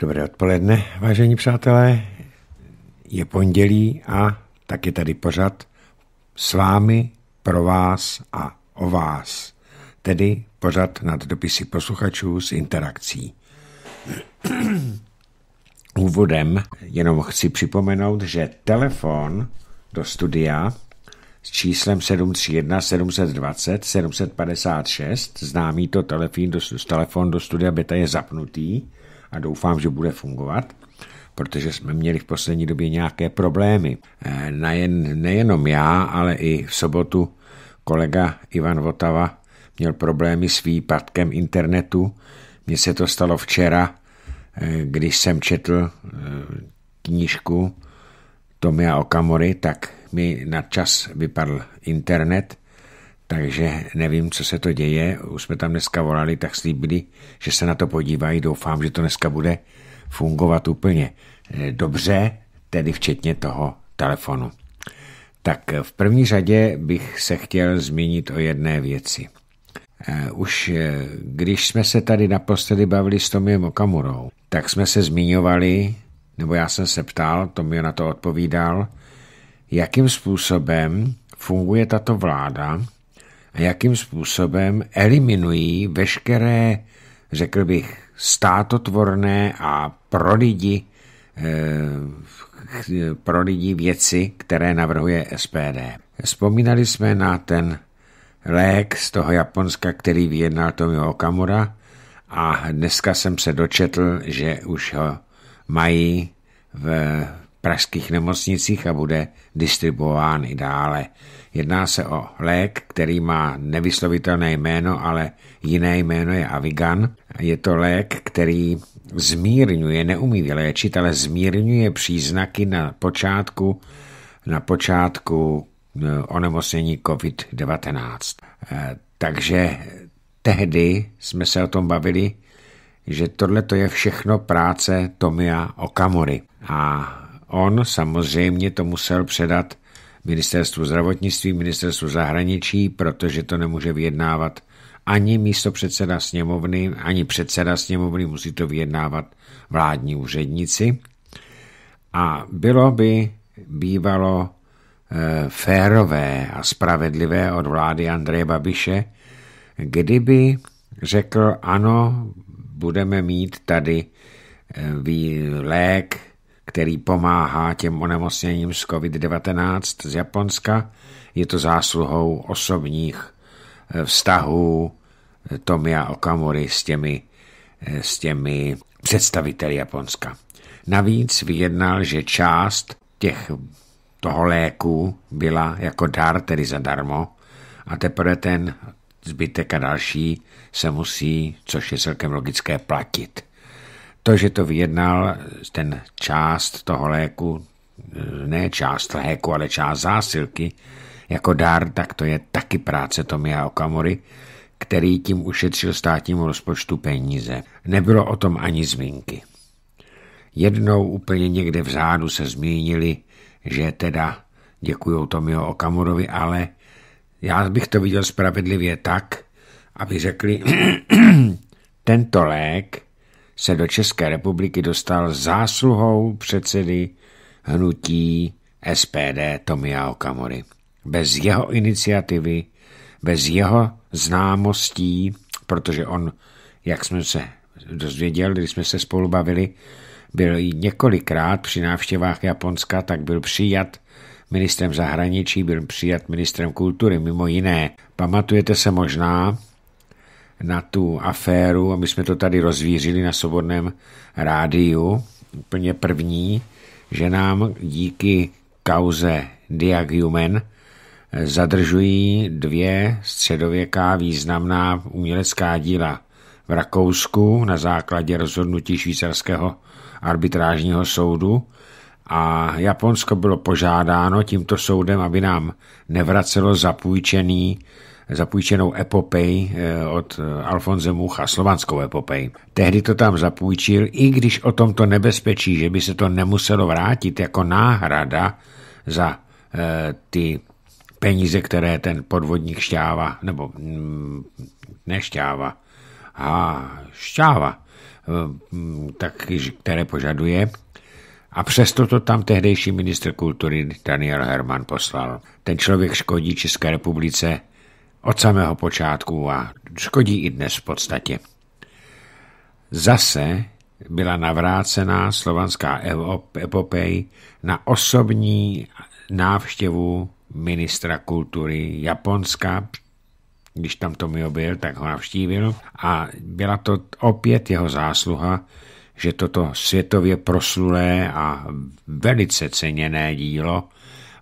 Dobré odpoledne, vážení přátelé. Je pondělí a tak je tady pořad s vámi, pro vás a o vás. Tedy pořad nad dopisy posluchačů s interakcí. Úvodem jenom chci připomenout, že telefon do studia s číslem 731 720 756, známý to telefon do, telefon do studia Beta je zapnutý, a doufám, že bude fungovat, protože jsme měli v poslední době nějaké problémy. Eh, Nejen, nejenom já, ale i v sobotu kolega Ivan Votava měl problémy s výpadkem internetu. Mně se to stalo včera, eh, když jsem četl eh, knížku Tomia Okamory, tak mi na čas vypadl internet takže nevím, co se to děje. Už jsme tam dneska volali, tak slíbili, že se na to podívají. Doufám, že to dneska bude fungovat úplně eh, dobře, tedy včetně toho telefonu. Tak eh, v první řadě bych se chtěl zmínit o jedné věci. Eh, už když jsme se tady naposledy bavili s Tomiem Okamurou, tak jsme se zmiňovali, nebo já jsem se ptal, Tomio na to odpovídal, jakým způsobem funguje tato vláda jakým způsobem eliminují veškeré, řekl bych, státotvorné a pro lidi, eh, pro lidi věci, které navrhuje SPD. Vzpomínali jsme na ten lék z toho Japonska, který vyjednal Tomio Okamura a dneska jsem se dočetl, že už ho mají v pražských nemocnicích a bude distribuován i dále. Jedná se o lék, který má nevyslovitelné jméno, ale jiné jméno je Avigan. Je to lék, který zmírňuje, neumí vyléčit, ale zmírňuje příznaky na počátku, na počátku e, onemocnění COVID-19. E, takže tehdy jsme se o tom bavili, že tohle to je všechno práce Tomia Okamory. A on samozřejmě to musel předat ministerstvu zdravotnictví, ministerstvu zahraničí, protože to nemůže vyjednávat ani místo předseda sněmovny, ani předseda sněmovny, musí to vyjednávat vládní úředníci. A bylo by bývalo eh, férové a spravedlivé od vlády Andreje Babiše, kdyby řekl, ano, budeme mít tady eh, lék který pomáhá těm onemocněním z COVID-19 z Japonska. Je to zásluhou osobních eh, vztahů eh, Tomia Okamury s těmi, eh, s těmi představiteli Japonska. Navíc vyjednal, že část těch toho léku byla jako dar, tedy zadarmo, a teprve ten zbytek a další se musí, což je celkem logické, platit. To, že to vyjednal ten část toho léku, eh, ne část léku, ale část zásilky, jako dár, tak to je taky práce Tomia Okamory, který tím ušetřil státnímu rozpočtu peníze. Nebylo o tom ani zmínky. Jednou úplně někde vzádu se zmínili, že teda děkujou Tomio Okamurovi, ale já bych to viděl spravedlivě tak, aby řekli, tento lék se do České republiky dostal zásluhou předsedy hnutí SPD Tomia Okamory. Bez jeho iniciativy, bez jeho známostí, protože on, jak jsme se dozvěděli, když jsme se spolu bavili, byl i několikrát při návštěvách Japonska, tak byl přijat ministrem zahraničí, byl přijat ministrem kultury, mimo jiné. Pamatujete se možná, na tu aféru a my jsme to tady rozvířili na Svobodném rádiu, úplně první, že nám díky kauze Diaghumen zadržují dvě středověká významná umělecká díla v Rakousku na základě rozhodnutí švýcarského arbitrážního soudu a Japonsko bylo požádáno tímto soudem, aby nám nevracelo zapůjčený zapůjčenou epopej eh, od eh, Alfonze Mucha, slovanskou epopej. Tehdy to tam zapůjčil, i když o tomto nebezpečí, že by se to nemuselo vrátit jako náhrada za eh, ty peníze, které ten podvodník Šťáva, nebo mm, nešťáva, a Šťáva, tak, které požaduje, a přesto to tam tehdejší ministr kultury Daniel Herman poslal. Ten člověk škodí České republice od samého počátku a škodí i dnes v podstatě. Zase byla navrácená slovanská epopej na osobní návštěvu ministra kultury Japonska, když tam Tomio byl, tak ho navštívil a byla to opět jeho zásluha, že toto světově proslulé a velice ceněné dílo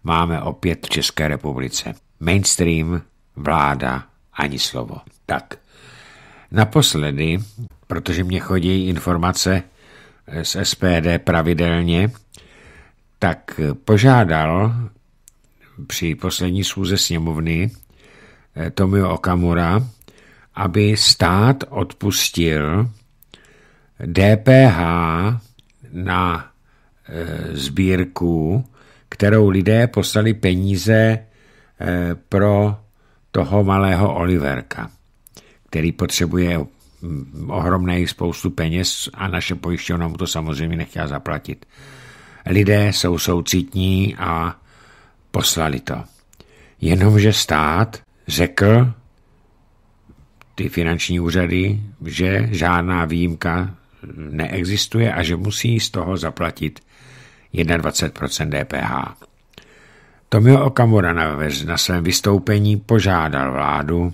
máme opět v České republice. Mainstream vláda ani slovo. Tak, naposledy, protože mě chodí informace eh, z SPD pravidelně, tak eh, požádal při poslední schůze sněmovny eh, Tomio Okamura, aby stát odpustil DPH na sbírku, kterou lidé poslali peníze pro toho malého Oliverka, který potřebuje mm, ohromné spoustu peněz a naše pojišťovna mu to samozřejmě nechtěla zaplatit. Lidé jsou soucitní a poslali to. Jenomže stát řekl, ty finanční úřady, že žádná výjimka neexistuje a že musí z toho zaplatit 21% DPH. Tomio Okamura na svém vystoupení požádal vládu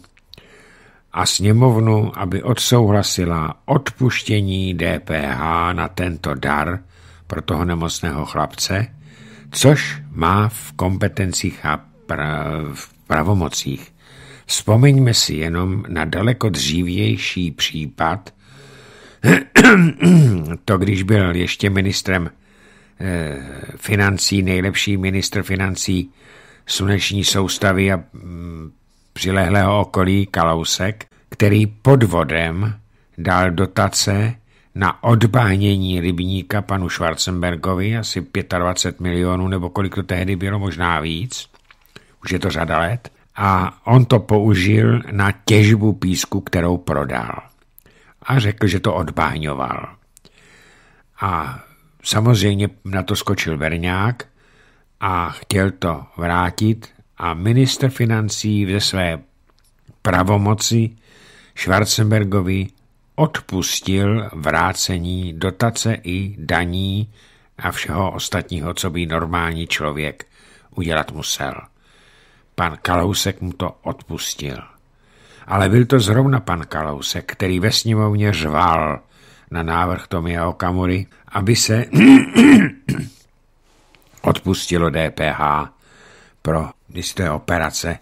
a sněmovnu, aby odsouhlasila odpuštění DPH na tento dar pro toho nemocného chlapce, což má v kompetencích a pra, v pravomocích. Vzpomeňme si jenom na daleko dřívější případ, to když byl ještě ministrem Eh, financí, nejlepší ministr financí sluneční soustavy a mm, přilehlého okolí Kalousek, který podvodem dal dotace na odbahnění rybníka panu Schwarzenbergovi, asi 25 milionů, nebo kolik to tehdy bylo, možná víc, už je to řada let, a on to použil na těžbu písku, kterou prodal. A řekl, že to odbáňoval. A Samozřejmě na to skočil Verňák a chtěl to vrátit a minister financí ve své pravomoci Schwarzenbergovi odpustil vrácení dotace i daní a všeho ostatního, co by normální člověk udělat musel. Pan Kalousek mu to odpustil. Ale byl to zrovna pan Kalousek, který ve sněmovně řval na návrh Tomia Okamury aby se odpustilo DPH pro jisté operace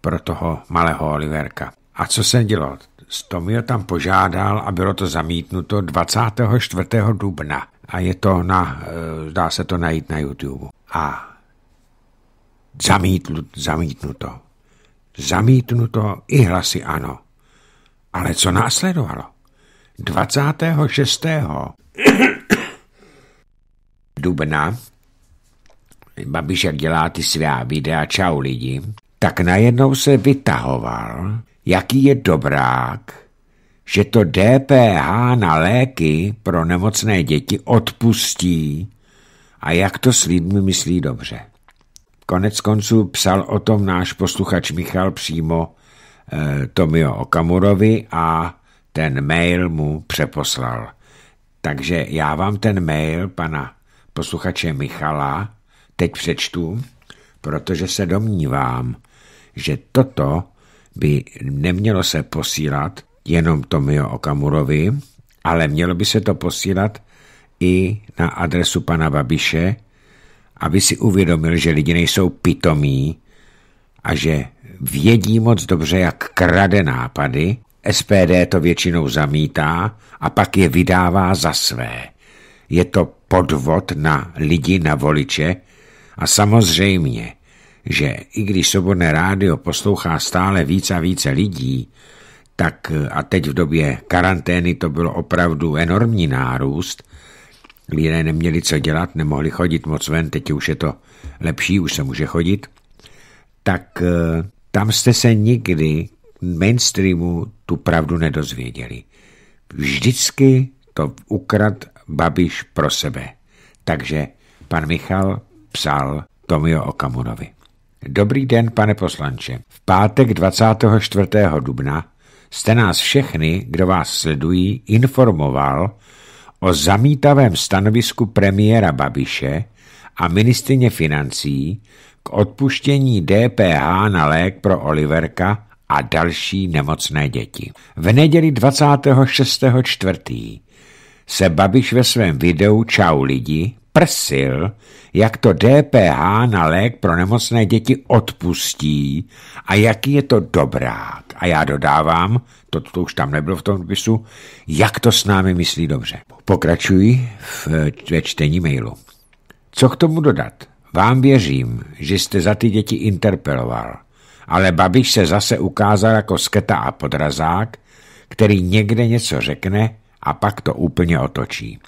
pro toho malého Oliverka. A co se dělo? Stomio tam požádal a bylo to zamítnuto 24. dubna a je to na, eh, dá se to najít na YouTube. A zamítlu, zamítnuto. Zamítnuto i hlasy ano. Ale co následovalo? 26 dubna Babiš, jak dělá ty svá videa Čau lidi, tak najednou se vytahoval, jaký je dobrák, že to DPH na léky pro nemocné děti odpustí a jak to s lidmi myslí dobře. Konec konců psal o tom náš posluchač Michal přímo eh, Tomio Okamurovi a ten mail mu přeposlal. Takže já vám ten mail pana posluchače Michala teď přečtu, protože se domnívám, že toto by nemělo se posílat jenom Tomio Okamurovi, ale mělo by se to posílat i na adresu pana Babiše, aby si uvědomil, že lidi nejsou pitomí a že vědí moc dobře, jak krade nápady, SPD to většinou zamítá a pak je vydává za své je to podvod na lidi, na voliče a samozřejmě, že i když Svobodné rádio poslouchá stále víc a více lidí, tak a teď v době karantény to bylo opravdu enormní nárůst, lidé neměli co dělat, nemohli chodit moc ven, teď už je to lepší, už se může chodit, tak eh, tam jste se nikdy mainstreamu tu pravdu nedozvěděli. Vždycky to ukrad Babiš pro sebe. Takže pan Michal psal Tomio Okamunovi. Dobrý den, pane poslanče. V pátek 24. dubna jste nás všechny, kdo vás sledují, informoval o zamítavém stanovisku premiéra Babiše a ministrině financí k odpuštění DPH na lék pro Oliverka a další nemocné děti. V neděli 26. čtvrtý se Babiš ve svém videu Čau lidi prsil, jak to DPH na lék pro nemocné děti odpustí a jaký je to dobrák. A já dodávám, to, to už tam nebylo v tom dopisu, jak to s námi myslí dobře. Pokračuji v, ve čtení mailu. Co k tomu dodat? Vám věřím, že jste za ty děti interpeloval, ale Babiš se zase ukázal jako sketa a podrazák, který někde něco řekne a pak to úplně otočí.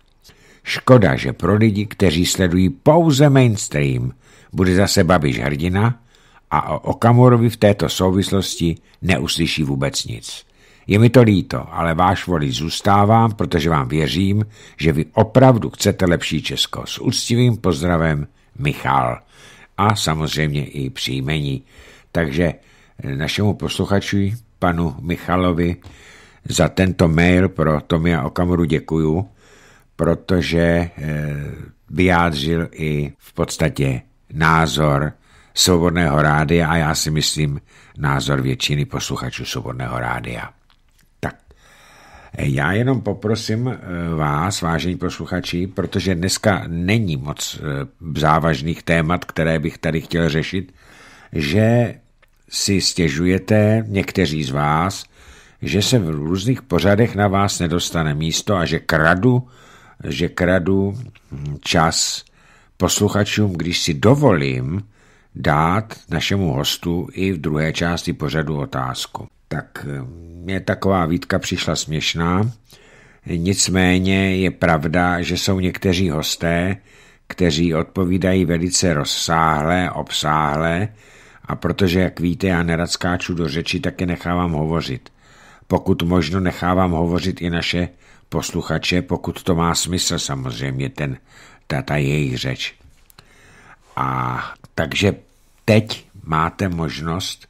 Škoda, že pro lidi, kteří sledují pouze mainstream, bude zase Babiš hrdina a o Okamurovi v této souvislosti neuslyší vůbec nic. Je mi to líto, ale váš volič zůstávám, protože vám věřím, že vy opravdu chcete lepší Česko. S úctivým pozdravem Michal a samozřejmě i příjmení. Takže eh, našemu posluchači, panu Michalovi, za tento mail pro Tomia Okamuru děkuju, protože eh, vyjádřil i v podstatě názor Svobodného rádia a já si myslím názor většiny posluchačů Svobodného rádia. Tak, eh, já jenom poprosím eh, vás, vážení posluchači, protože dneska není moc závažných témat, které bych tady chtěl řešit, že si stěžujete, někteří z vás, že se v různých pořadech na vás nedostane místo a že kradu, že kradu hm, čas posluchačům, když si dovolím dát našemu hostu i v druhé části pořadu otázku. Tak hm, mě taková výtka přišla směšná, nicméně je pravda, že jsou někteří hosté, kteří odpovídají velice rozsáhle, obsáhle a protože, jak víte, já nerad skáču do řeči, tak je nechávám hovořit. Pokud možno nechávám hovořit i naše posluchače, pokud to má smysl samozřejmě, ten, ta, ta jejich řeč. A takže teď máte možnost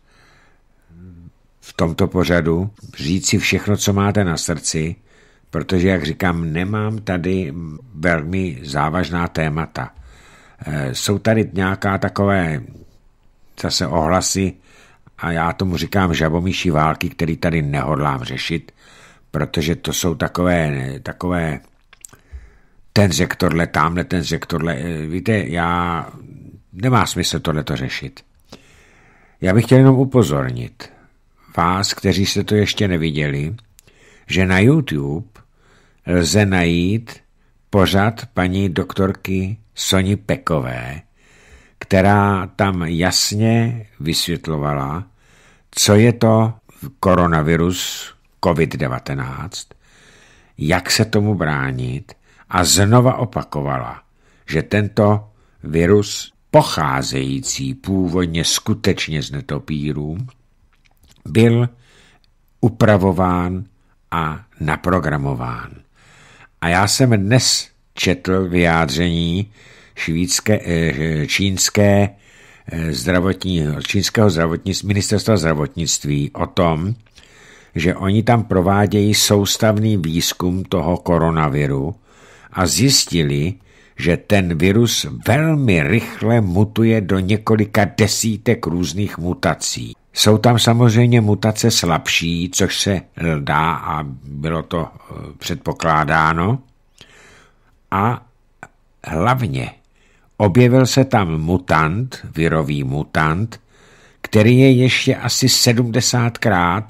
v tomto pořadu říct si všechno, co máte na srdci, protože, jak říkám, nemám tady velmi závažná témata. E, jsou tady nějaká takové zase ohlasy, a já tomu říkám žabomíší války, který tady nehodlám řešit, protože to jsou takové, takové ten sektorle, tamhle ten sektorle. Eh, víte, já nemá smysl tohleto řešit. Já bych chtěl jenom upozornit vás, kteří jste to ještě neviděli, že na YouTube lze najít pořad paní doktorky Soni Pekové, která tam jasně vysvětlovala, co je to koronavirus COVID-19, jak se tomu bránit a znova opakovala, že tento virus pocházející původně skutečně z netopírů byl upravován a naprogramován. A já jsem dnes četl vyjádření švýdské, eh, eh, čínské eh, zdravotní čínského zdravotnictví, ministerstva zdravotnictví o tom, že oni tam provádějí soustavný výzkum toho koronaviru a zjistili, že ten virus velmi rychle mutuje do několika desítek různých mutací. Jsou tam samozřejmě mutace slabší, což se dá a bylo to předpokládáno. A hlavně Objevil se tam mutant, virový mutant, který je ještě asi 70krát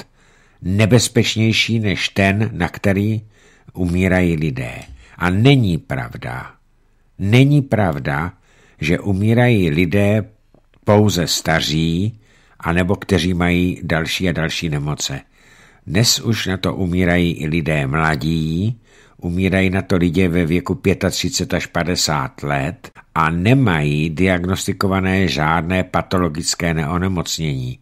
nebezpečnější než ten, na který umírají lidé. A není pravda, není pravda, že umírají lidé pouze staří, anebo kteří mají další a další nemoce. Dnes už na to umírají i lidé mladí, umírají na to lidé ve věku 35 až 50 let a nemají diagnostikované žádné patologické neonemocnění.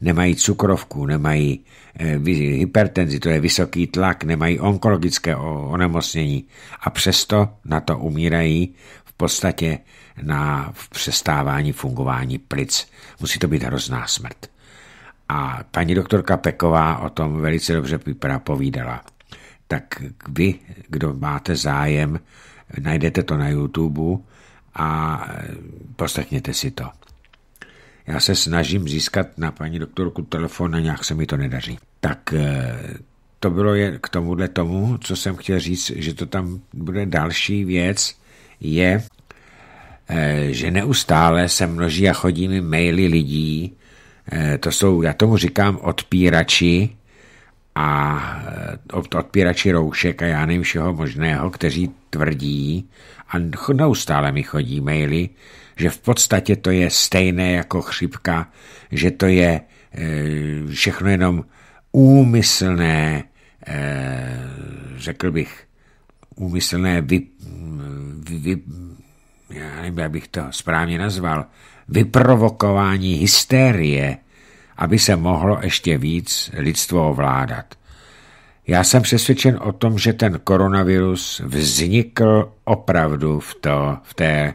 Nemají cukrovku, nemají eh, hypertenzi, to je vysoký tlak, nemají onkologické onemocnění a přesto na to umírají v podstatě na přestávání fungování plic. Musí to být hrozná smrt. A paní doktorka Peková o tom velice dobře povídala tak vy, kdo máte zájem, najdete to na YouTube a eh, poslechněte si to. Já se snažím získat na paní doktorku telefon a nějak se mi to nedaří. Tak eh, to bylo jen k tomuhle tomu, co jsem chtěl říct, že to tam bude další věc, je, eh, že neustále se množí a chodí mi maily lidí, to jsou, já tomu říkám, odpírači, a eh, odpírači roušek a já nevím všeho možného, kteří tvrdí, a neustále mi chodí maily, že v podstatě to je stejné jako chřipka, že to je eh, všechno jenom úmyslné, eh, řekl bych, úmyslné vy, vy, já nevím, jak bych to správně nazval, vyprovokování hysterie aby se mohlo ještě víc lidstvo ovládat. Já jsem přesvědčen o tom, že ten koronavirus vznikl opravdu v, to, v té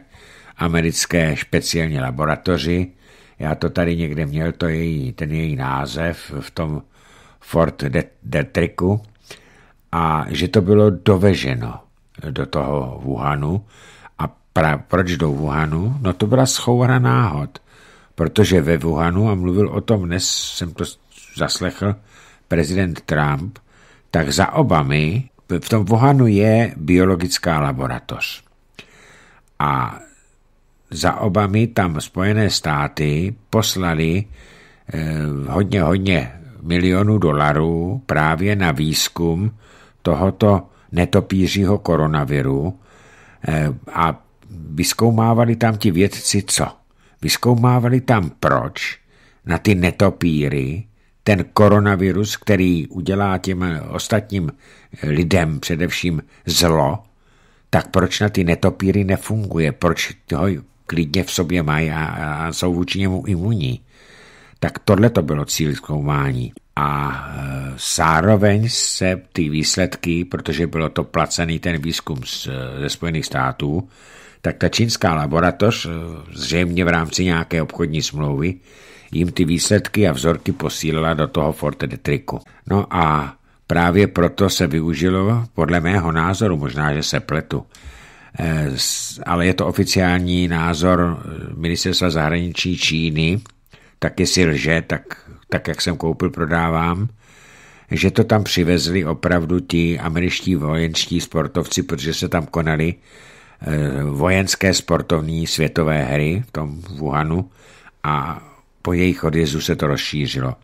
americké speciální laboratoři. Já to tady někde měl, to její, ten její název v tom Fort Detriku. A že to bylo doveženo do toho Wuhanu. A pra, proč do Wuhanu? No to byla schoura náhod protože ve Wuhanu, a mluvil o tom dnes, jsem to zaslechl, prezident Trump, tak za Obamy v tom Wuhanu je biologická laboratoř. A za Obamy tam Spojené státy poslali eh, hodně, hodně milionů dolarů právě na výzkum tohoto netopířího koronaviru eh, a vyskoumávali tam ti vědci co? Vyskoumávali tam proč na ty netopíry ten koronavirus, který udělá těm ostatním lidem především zlo, tak proč na ty netopíry nefunguje, proč ho klidně v sobě mají a, a jsou vůči němu imunní. Tak tohle to bylo cíl zkoumání. A e, zároveň se ty výsledky, protože bylo to placený ten výzkum z, ze Spojených států, tak ta čínská laboratoř, eh, zřejmě v rámci nějaké obchodní smlouvy, jim ty výsledky a vzorky posílala do toho Forte de Triku. No a právě proto se využilo, podle mého názoru, možná, že se pletu, eh, ale je to oficiální názor eh, ministerstva zahraničí Číny, tak jestli lže, tak, tak jak jsem koupil, prodávám, že to tam přivezli opravdu ti američtí vojenští sportovci, protože se tam konali Eh, vojenské sportovní světové hry v tom Wuhanu a po jejich odjezdu se to rozšířilo.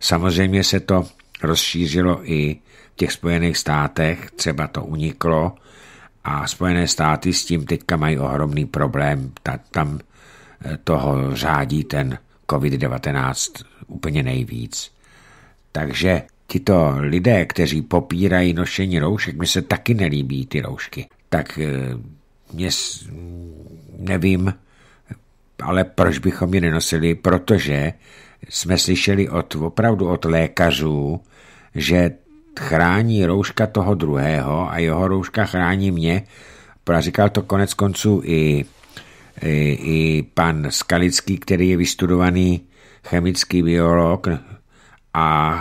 Samozřejmě se to rozšířilo i v těch Spojených státech, třeba to uniklo a Spojené státy s tím teďka mají ohromný problém, ta, tam eh, toho řádí ten COVID-19 úplně nejvíc. Takže tito lidé, kteří popírají nošení roušek, mi se taky nelíbí ty roušky, tak eh, mě nevím, ale proč bychom ji nenosili, protože jsme slyšeli od, opravdu od lékařů, že chrání rouška toho druhého a jeho rouška chrání mě. A říkal to konec konců i, i, i pan Skalický, který je vystudovaný chemický biolog a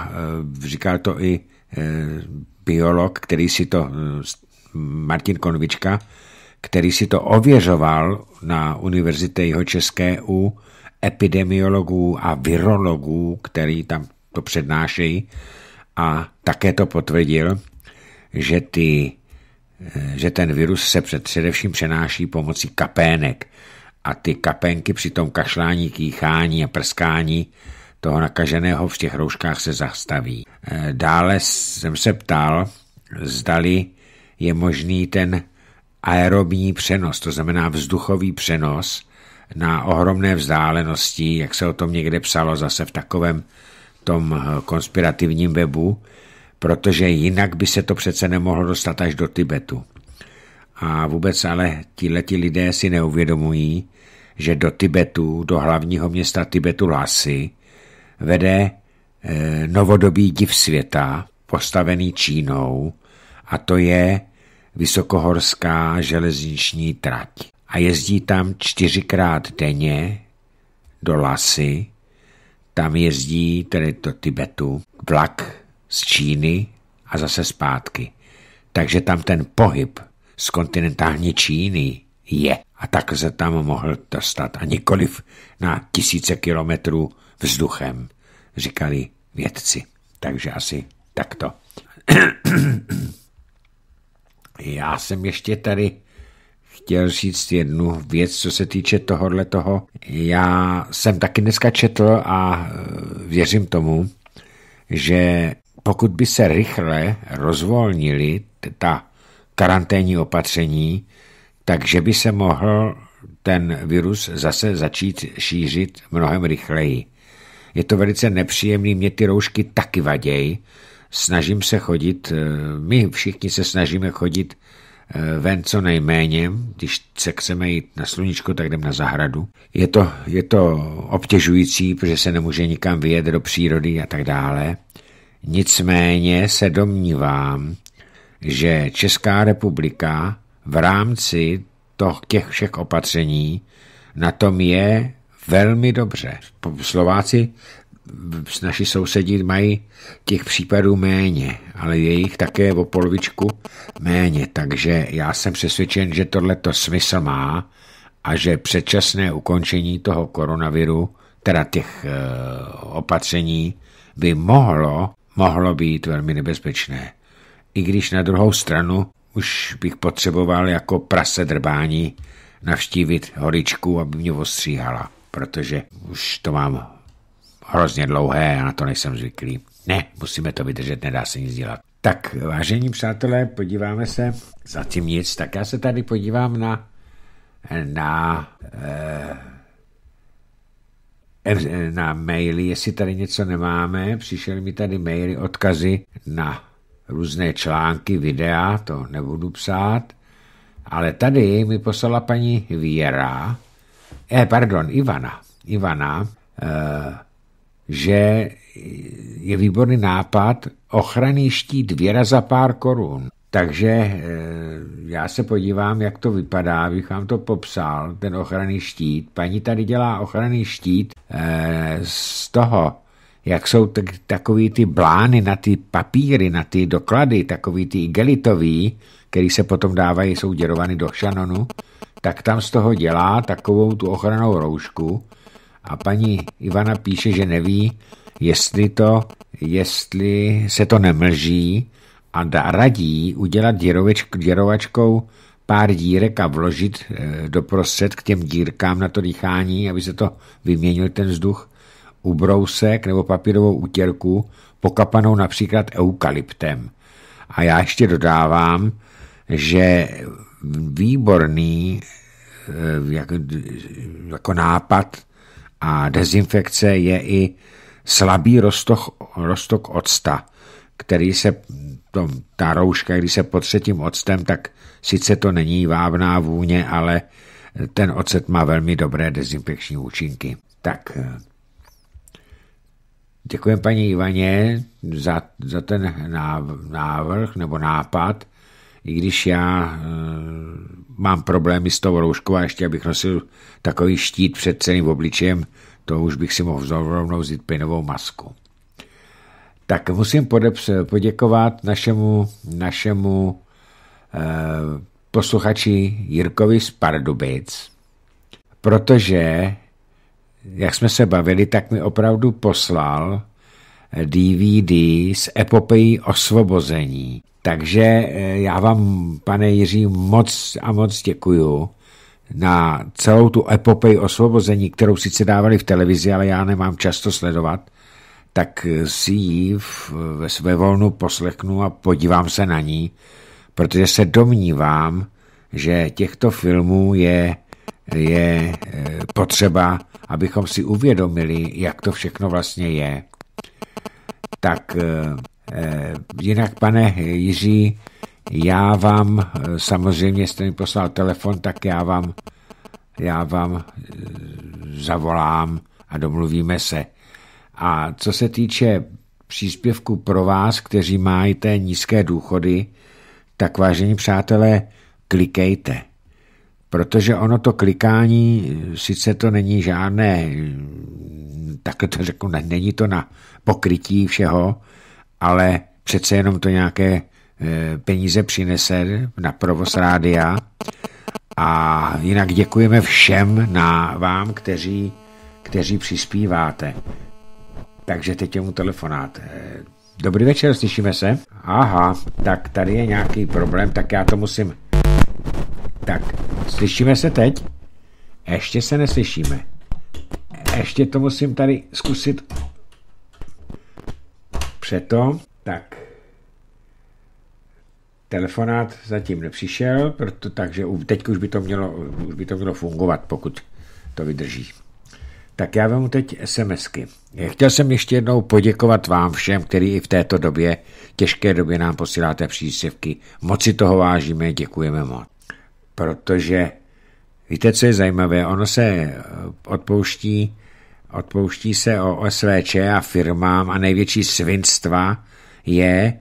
e, říkal to i e, biolog, který si to e, Martin Konvička, který si to ověřoval na Univerzitě České u epidemiologů a virologů, který tam to přednášejí a také to potvrdil, že, ty, eh, že ten virus se před, především přenáší pomocí kapének a ty kapenky při tom kašlání, kýchání a prskání toho nakaženého v těch rouškách se zastaví. Eh, dále jsem se ptal, zdali je možný ten aerobní přenos, to znamená vzduchový přenos na ohromné vzdálenosti, jak se o tom někde psalo zase v takovém tom eh, konspirativním webu, protože jinak by se to přece nemohlo dostat až do Tibetu. A vůbec ale tíhleti lidé si neuvědomují, že do Tibetu, do hlavního města Tibetu Lhasy, vede eh, novodobý div světa, postavený Čínou, a to je vysokohorská železniční trať a jezdí tam čtyřikrát denně do Lasy, tam jezdí tedy do Tibetu vlak z Číny a zase zpátky. Takže tam ten pohyb z kontinentální Číny je. A tak se tam mohl dostat a nikoliv na tisíce kilometrů vzduchem, říkali vědci. Takže asi takto. Já jsem ještě tady chtěl říct jednu věc, co se týče tohohle toho. Já jsem taky dneska četl a e, věřím tomu, že pokud by se rychle rozvolnili ta karanténní opatření, takže by se mohl ten virus zase začít šířit mnohem rychleji. Je to velice nepříjemný, mě ty roušky taky vadějí snažím se chodit, eh, my všichni se snažíme chodit eh, ven co nejméně, když se chceme jít na sluníčko, tak jdem na zahradu. Je to, je to obtěžující, protože se nemůže nikam vyjet do přírody a tak dále. Nicméně se domnívám, že Česká republika v rámci toho, těch všech opatření na tom je velmi dobře. Slováci naši sousedí mají těch případů méně, ale je jich také o polovičku méně, takže já jsem přesvědčen, že tohle to smysl má a že předčasné ukončení toho koronaviru, teda těch eh, opatření, by mohlo, mohlo být velmi nebezpečné. I když na druhou stranu už bych potřeboval jako prase drbání navštívit horičku, aby mě ostříhala, protože už to mám hrozně dlouhé, já na to nejsem zvyklý. Ne, musíme to vydržet, nedá se nic dělat. Tak, vážení přátelé, podíváme se, zatím nic, tak já se tady podívám na, na, eh, eh na maily, jestli tady něco nemáme, přišel mi tady maily, odkazy na různé články, videa, to nebudu psát, ale tady mi poslala paní Věra, eh, pardon, Ivana, Ivana, eh, že je výborný nápad ochranný štít věra za pár korun. Takže eh, já se podívám, jak to vypadá, abych vám to popsal, ten ochranný štít. Paní tady dělá ochranný štít eh, z toho, jak jsou takový ty blány na ty papíry, na ty doklady, takový ty igelitový, který se potom dávají, jsou děrovány do šanonu, tak tam z toho dělá takovou tu ochranou roušku, a paní Ivana píše, že neví, jestli, to, jestli se to nemlží a da, radí udělat děrovič, děrovačkou pár dírek a vložit eh, do prostřed k těm dírkám na to dýchání, aby se to vyměnil ten vzduch, ubrousek nebo papírovou útěrku, pokapanou například eukalyptem. A já ještě dodávám, že výborný eh, jako nápad a dezinfekce je i slabý roztok, roztok octa, který se, to, ta rouška, když se potře tím octem, tak sice to není vábná vůně, ale ten ocet má velmi dobré dezinfekční účinky. Tak, eh, děkuji paní Ivaně za, za ten návrh nebo nápad i když já e, mám problémy s tou rouškou a ještě abych nosil takový štít před celým obličejem, to už bych si mohl rovnou vzít plynovou masku. Tak musím poděkovat našemu, našemu e, posluchači Jirkovi z Pardubic, protože, jak jsme se bavili, tak mi opravdu poslal DVD s epopejí osvobození. Takže eh, já vám, pane Jiří, moc a moc děkuju na celou tu epopej osvobození, kterou sice dávali v televizi, ale já nemám často sledovat, tak si ji ve své volnu poslechnu a podívám se na ní, protože se domnívám, že těchto filmů je, je eh, potřeba, abychom si uvědomili, jak to všechno vlastně je. Tak eh, Eh, jinak, pane Jiří, já vám, eh, samozřejmě jste mi poslal telefon, tak já vám, já vám eh, zavolám a domluvíme se. A co se týče příspěvku pro vás, kteří mají nízké důchody, tak vážení přátelé, klikejte. Protože ono to klikání, sice to není žádné, tak to řeknu, není to na pokrytí všeho, ale přece jenom to nějaké e, peníze přinese na provoz rádia. A jinak děkujeme všem na vám, kteří, kteří přispíváte. Takže teď mu telefonát. E, dobrý večer, slyšíme se? Aha, tak tady je nějaký problém, tak já to musím... Tak, slyšíme se teď? Ještě se neslyšíme. Ještě to musím tady zkusit to tak telefonát zatím nepřišel, proto, takže teď už by, to mělo, už by to mělo fungovat, pokud to vydrží. Tak já vám teď SMSky. Chtěl jsem ještě jednou poděkovat vám všem, který i v této době, těžké době nám posíláte příspěvky. Moc si toho vážíme, děkujeme moc. Protože víte, co je zajímavé? Ono se eh, odpouští Odpouští se o OSVČ a firmám a největší svinstva je,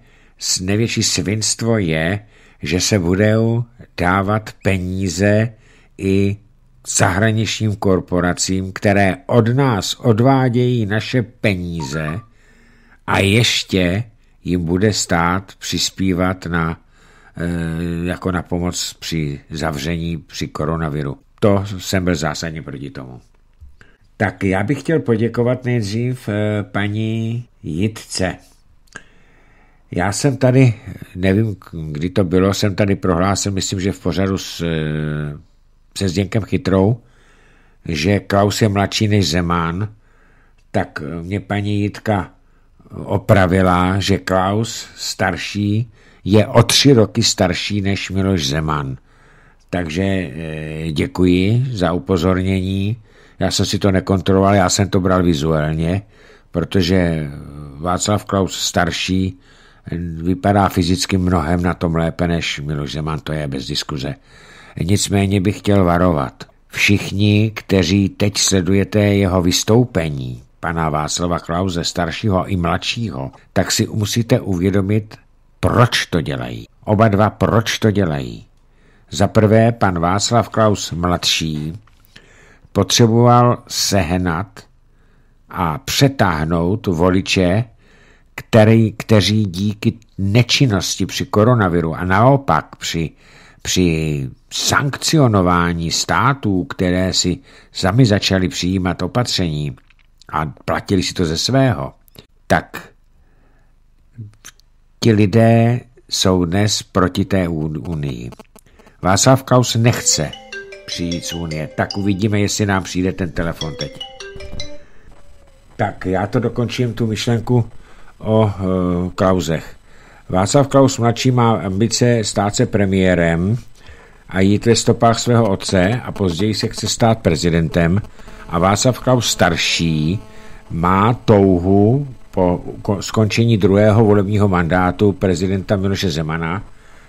největší svinstvo je, že se budou dávat peníze i zahraničním korporacím, které od nás odvádějí naše peníze a ještě jim bude stát přispívat na, eh, jako na pomoc při zavření při koronaviru. To jsem byl zásadně proti tomu. Tak já bych chtěl poděkovat nejdřív eh, paní Jitce. Já jsem tady, nevím, kdy to bylo, jsem tady prohlásil, myslím, že v pořadu s, eh, se Zděnkem Chytrou, že Klaus je mladší než Zeman, tak eh, mě paní Jitka opravila, že Klaus starší je o tři roky starší než Miloš Zeman. Takže děkuji za upozornění já jsem si to nekontroloval, já jsem to bral vizuálně, protože Václav Klaus starší vypadá fyzicky mnohem na tom lépe než Miloš Zeman, to je bez diskuze. Nicméně bych chtěl varovat. Všichni, kteří teď sledujete jeho vystoupení, pana Václava Klauze, staršího i mladšího, tak si musíte uvědomit, proč to dělají. Oba dva proč to dělají. Za prvé, pan Václav Klaus mladší potřeboval sehnat a přetáhnout voliče, který, kteří díky nečinnosti při koronaviru a naopak při, při sankcionování států, které si sami začali přijímat opatření a platili si to ze svého, tak ti lidé jsou dnes proti té unii. Václav Klaus nechce přijít z Unie. Tak uvidíme, jestli nám přijde ten telefon teď. Tak já to dokončím, tu myšlenku o e, eh, Klauzech. Václav Klaus mladší má ambice stát se premiérem a jít ve stopách svého otce a později se chce stát prezidentem a Václav Klaus starší má touhu po skončení druhého volebního mandátu prezidenta Miloše Zemana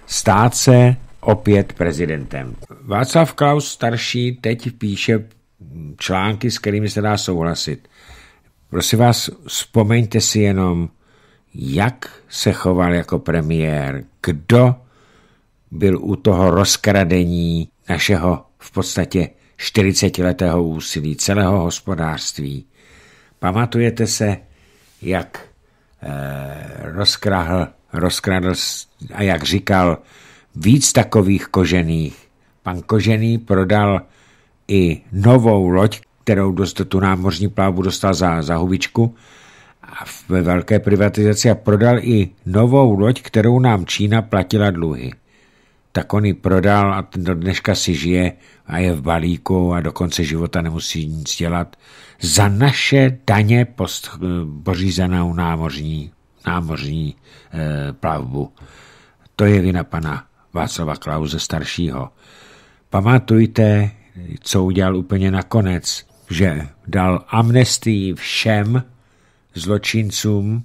stát se opět prezidentem. Václav Klaus starší teď píše články, s kterými se dá souhlasit. Prosím vás, vzpomeňte si jenom, jak se choval jako premiér, kdo byl u toho rozkradení našeho v podstatě 40-letého úsilí, celého hospodářství. Pamatujete se, jak eh, rozkrahl, rozkradl a jak říkal, víc takových kožených. Pan Kožený prodal i novou loď, kterou dost, tu námořní plávu dostal za, za hubičku a ve velké privatizaci a prodal i novou loď, kterou nám Čína platila dluhy. Tak on ji prodal a do dneška si žije a je v balíku a do konce života nemusí nic dělat. Za naše daně post, eh, pořízenou námořní, námořní e, plavbu. To je vina pana Václava Klauze staršího. Pamatujte, co udělal úplně nakonec, že dal amnestii všem zločincům,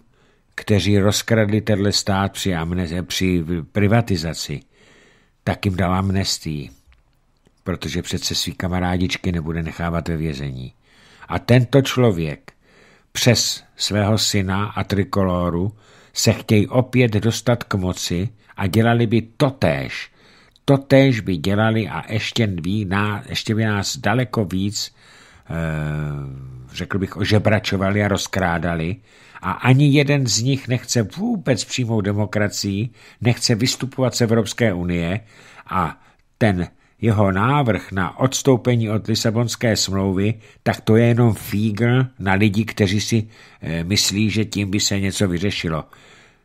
kteří rozkradli tenhle stát při, amnestii při privatizaci, tak jim dal amnestii, protože přece svý kamarádičky nebude nechávat ve vězení. A tento člověk přes svého syna a trikoloru se chtějí opět dostat k moci, a dělali by totéž. Totéž by dělali a ještě by nás, ještě by nás daleko víc, eh, řekl bych, ožebračovali a rozkrádali a ani jeden z nich nechce vůbec přímou demokracii, nechce vystupovat z Evropské unie a ten jeho návrh na odstoupení od Lisabonské smlouvy, tak to je jenom fígl na lidi, kteří si eh, myslí, že tím by se něco vyřešilo.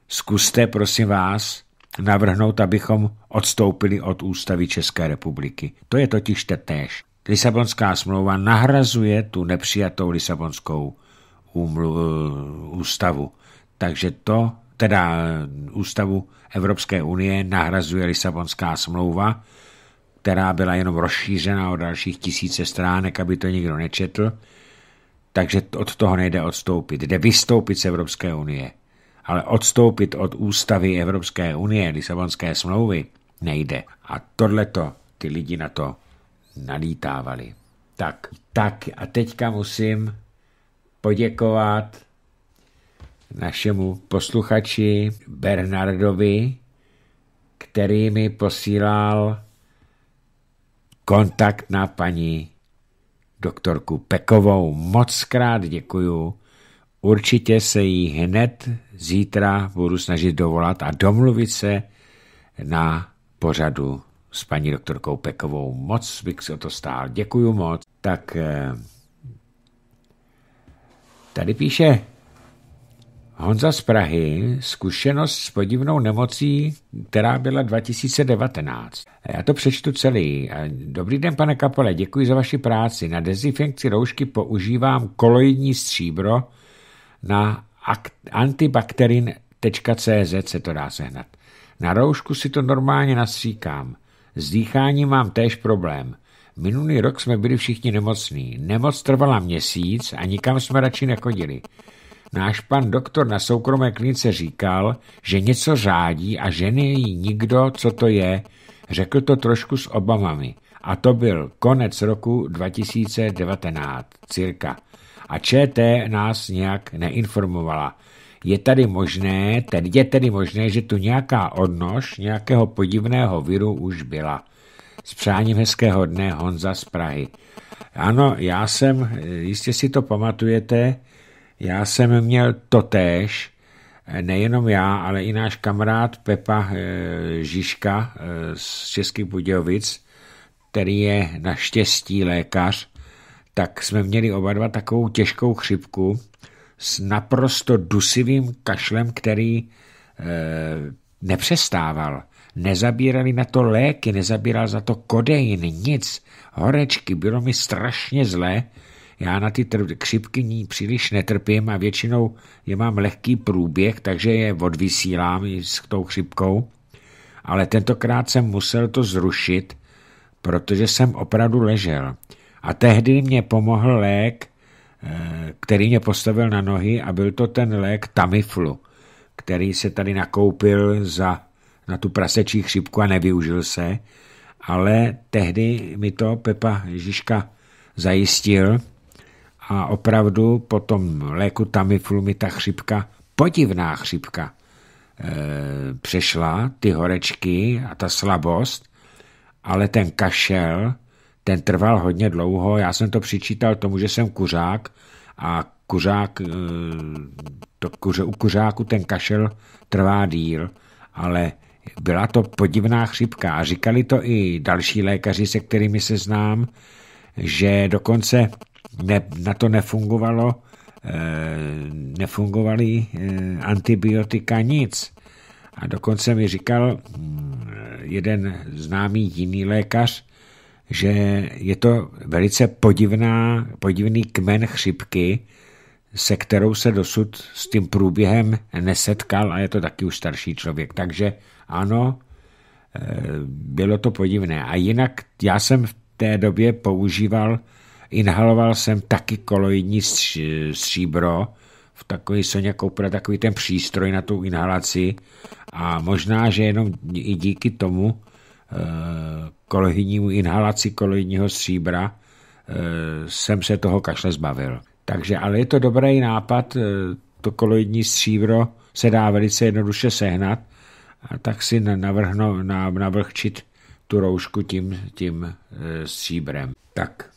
Zkuste, prosím vás, navrhnout, abychom odstoupili od ústavy České republiky. To je totiž tetéž. Lisabonská smlouva nahrazuje tu nepřijatou Lisabonskou eh, ústavu. Takže to, teda eh, ústavu Evropské unie nahrazuje Lisabonská smlouva, která byla jenom rozšířena o dalších tisíce stránek, aby to nikdo nečetl. Takže od toho nejde odstoupit. Jde vystoupit z Evropské unie ale odstoupit od ústavy Evropské unie, Lisabonské smlouvy, nejde. A tohleto ty lidi na to nalítávali. Tak, tak a teďka musím poděkovat našemu posluchači Bernardovi, který mi posílal kontakt na paní doktorku Pekovou. Moc krát děkuju Určitě se jí hned zítra budu snažit dovolat a domluvit se na pořadu s paní doktorkou Pekovou. Moc bych se o to stál. Děkuju moc. Tak eh, tady píše Honza z Prahy, zkušenost s podivnou nemocí, která byla 2019. Já to přečtu celý. Dobrý den, pane Kapole. děkuji za vaši práci. Na dezinfekci roušky používám koloidní stříbro, na antibakterin.cz se to dá sehnat. Na roušku si to normálně nastříkám. S dýcháním mám též problém. Minulý rok jsme byli všichni nemocní. Nemoc trvala měsíc a nikam jsme radši nechodili. Náš pan doktor na soukromé klinice říkal, že něco řádí a že nejí nikdo, co to je. Řekl to trošku s obamami. A to byl konec roku 2019, cirka a ČT nás nějak neinformovala. Je tady možné, tedy je tedy možné, že tu nějaká odnož nějakého podivného viru už byla. S přáním hezkého dne Honza z Prahy. Ano, já jsem, jistě si to pamatujete, já jsem měl totéž, nejenom já, ale i náš kamarád Pepa eh, Žižka eh, z Českých Budějovic, který je naštěstí lékař, tak jsme měli oba dva takovou těžkou chřipku s naprosto dusivým kašlem, který e, nepřestával. Nezabírali na to léky, nezabíral za to kodein, nic. Horečky, bylo mi strašně zlé. Já na ty křipky ní příliš netrpím a většinou je mám lehký průběh, takže je odvysílám s tou chřipkou. Ale tentokrát jsem musel to zrušit, protože jsem opravdu ležel. A tehdy mě pomohl lék, eh, který mě postavil na nohy a byl to ten lék Tamiflu, který se tady nakoupil za, na tu prasečí chřipku a nevyužil se, ale tehdy mi to Pepa Ježiška zajistil a opravdu po tom léku Tamiflu mi ta chřipka, podivná chřipka, eh, přešla, ty horečky a ta slabost, ale ten kašel ten trval hodně dlouho. Já jsem to přičítal tomu, že jsem kuřák a kuřák, eh, to kuře, u kuřáku ten kašel trvá díl, ale byla to podivná chřipka a říkali to i další lékaři, se kterými se znám, že dokonce ne, na to nefungovalo, eh, nefungovaly eh, antibiotika nic. A dokonce mi říkal mm, jeden známý jiný lékař, že je to velice podivná, podivný kmen chřipky, se kterou se dosud s tím průběhem nesetkal a je to taky už starší člověk. Takže ano, eh, bylo to podivné. A jinak já jsem v té době používal, inhaloval jsem taky koloidní stříbro, v takový Soně koupila takový ten přístroj na tu inhalaci a možná, že jenom i díky tomu eh, kolegyní inhalaci kolegyního stříbra e, jsem se toho kašle zbavil. Takže, ale je to dobrý nápad, e, to koloidní stříbro se dá velice jednoduše sehnat, a tak si navrhno, navrhčit tu roušku tím, tím e, stříbrem. Tak.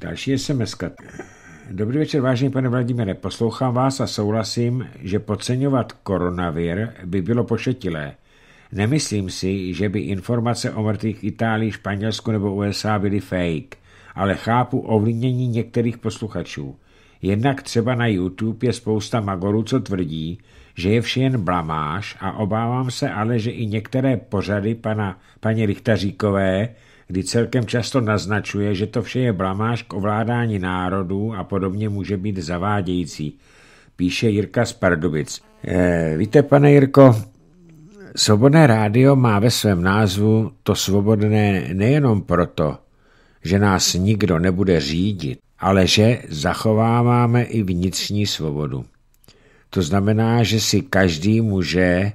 Další je sms -ka. Dobrý večer, vážený pane Vladimire. Poslouchám vás a souhlasím, že podceňovat koronavir by bylo pošetilé. Nemyslím si, že by informace o mrtvých Itálii, Španělsku nebo USA byly fake, ale chápu ovlivnění některých posluchačů. Jednak třeba na YouTube je spousta magorů, co tvrdí, že je vše jen blamáž a obávám se ale, že i některé pořady pana, paní Richtaříkové, kdy celkem často naznačuje, že to vše je blamáž k ovládání národů a podobně může být zavádějící, píše Jirka Spardubic. E, víte, pane Jirko, Svobodné rádio má ve svém názvu to svobodné nejenom proto, že nás nikdo nebude řídit, ale že zachováváme i vnitřní svobodu. To znamená, že si každý může eh,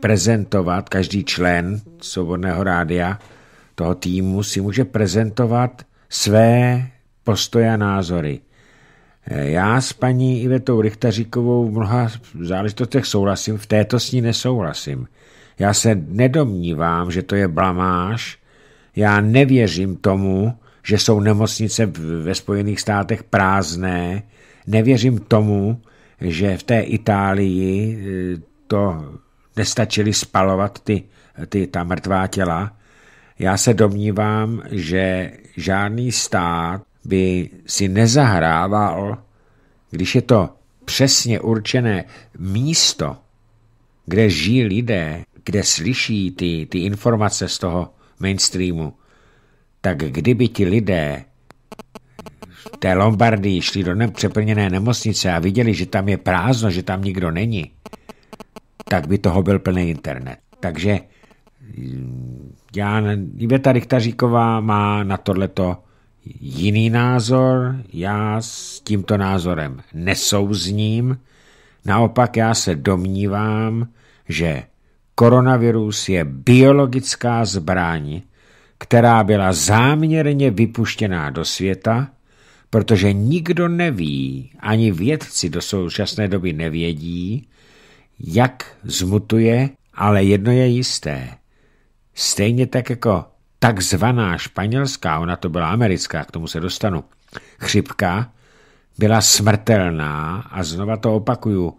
prezentovat, každý člen svobodného rádia toho týmu si může prezentovat své postoje a názory. Eh, já s paní Ivetou Richtaříkovou v mnoha záležitostech souhlasím, v této s ní nesouhlasím. Já se nedomnívám, že to je blamáž, já nevěřím tomu, že jsou nemocnice ve Spojených státech prázdné, nevěřím tomu, že v té Itálii eh, to nestačili spalovat ty, ty ta mrtvá těla. Já se domnívám, že žádný stát by si nezahrával, když je to přesně určené místo, kde žijí lidé, kde slyší ty, ty informace z toho mainstreamu, tak kdyby ti lidé v té Lombardii šli do přeplněné nemocnice a viděli, že tam je prázdno, že tam nikdo není, tak by toho byl plný internet. Takže hm, já, Iveta Richtaříková má na tohleto jiný názor, já s tímto názorem nesouzním, naopak já se domnívám, že koronavirus je biologická zbraň, která byla záměrně vypuštěná do světa, protože nikdo neví, ani vědci do současné doby nevědí, jak zmutuje, ale jedno je jisté. Stejně tak jako takzvaná španělská, ona to byla americká, k tomu se dostanu, chřipka byla smrtelná a znova to opakuju,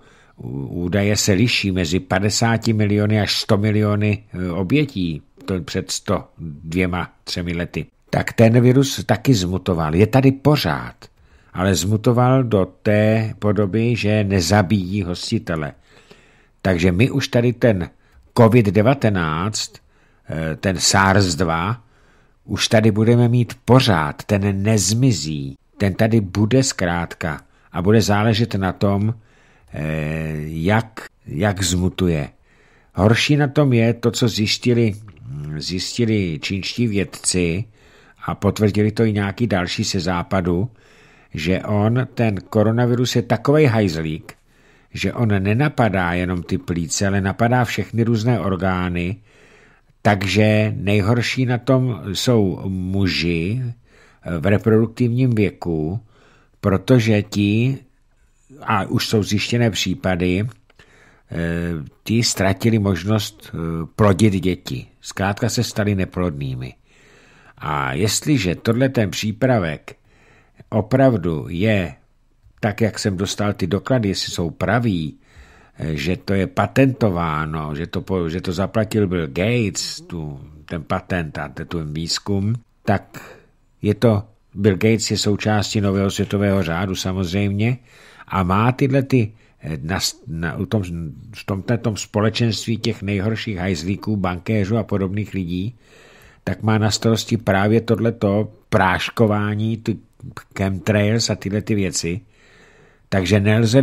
údaje se liší mezi 50 miliony až 100 miliony e, obětí to před 100, dvěma, třemi lety. Tak ten virus taky zmutoval. Je tady pořád, ale zmutoval do té podoby, že nezabíjí hostitele. Takže my už tady ten COVID-19 Eh, ten SARS-2, už tady budeme mít pořád, ten nezmizí, ten tady bude zkrátka a bude záležet na tom, eh, jak, jak zmutuje. Horší na tom je to, co zjistili, hm, zjistili čínští vědci a potvrdili to i nějaký další se západu, že on, ten koronavirus je takový hajzlík, že on nenapadá jenom ty plíce, ale napadá všechny různé orgány, takže nejhorší na tom jsou muži eh, v reproduktivním věku, protože ti, a už jsou zjištěné případy, eh, ti ztratili možnost eh, plodit děti. Zkrátka se stali neplodnými. A jestliže tohle ten přípravek opravdu je tak, jak jsem dostal ty doklady, jestli jsou pravý, že to je patentováno, že to, že to zaplatil Bill Gates, tu, ten patent a ten výzkum, tak je to, Bill Gates je součástí nového světového řádu samozřejmě a má tyhle ty eh, na, na, tom, v tomto tom společenství těch nejhorších hajzlíků, bankéřů a podobných lidí, tak má na starosti právě tohleto práškování, ty chemtrails a tyhle ty věci. Takže nelze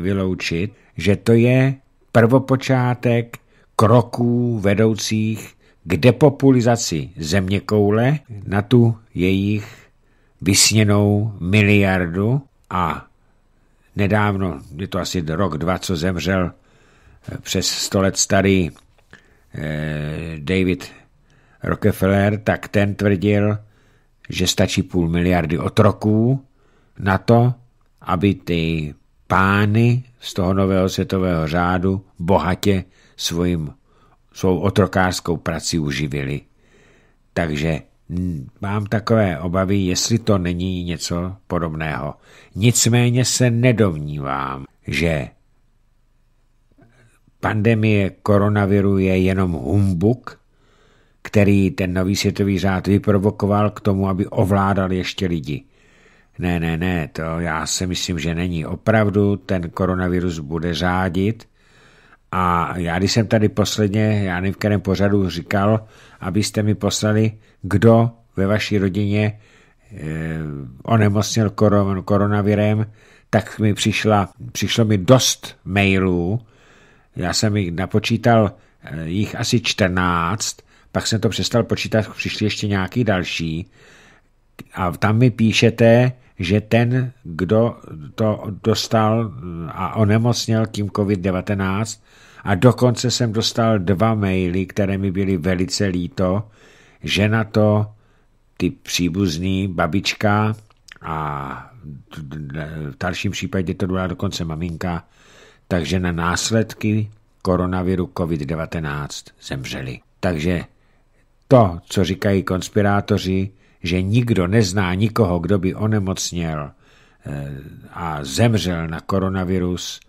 vyloučit, že to je prvopočátek kroků vedoucích k depopulizaci zeměkoule na tu jejich vysněnou miliardu a nedávno, je to asi rok, dva, co zemřel eh, přes 100 let starý eh, David Rockefeller, tak ten tvrdil, že stačí půl miliardy otroků na to, aby ty pány z toho nového světového řádu bohatě svojim, svou otrokářskou prací uživili. Takže mám takové obavy, jestli to není něco podobného. Nicméně se nedovnívám, že pandemie koronaviru je jenom humbuk, který ten nový světový řád vyprovokoval k tomu, aby ovládal ještě lidi. Ne, ne, ne, to já si myslím, že není. Opravdu ten koronavirus bude řádit a já když jsem tady posledně, já nevím v kterém pořadu říkal, abyste mi poslali, kdo ve vaší rodině eh, onemocnil koron, koronavirem, tak mi přišla, přišlo mi dost mailů, já jsem jich napočítal eh, jich asi 14, pak jsem to přestal počítat, přišli ještě nějaký další a tam mi píšete, že ten, kdo to dostal a onemocněl tím COVID-19, a dokonce jsem dostal dva maily, které mi byly velice líto, že na to ty příbuzný, babička a v dalším případě to byla dokonce maminka, takže na následky koronaviru COVID-19 zemřeli. Takže to, co říkají konspirátoři, že nikdo nezná nikoho, kdo by onemocněl eh, a zemřel na koronavirus,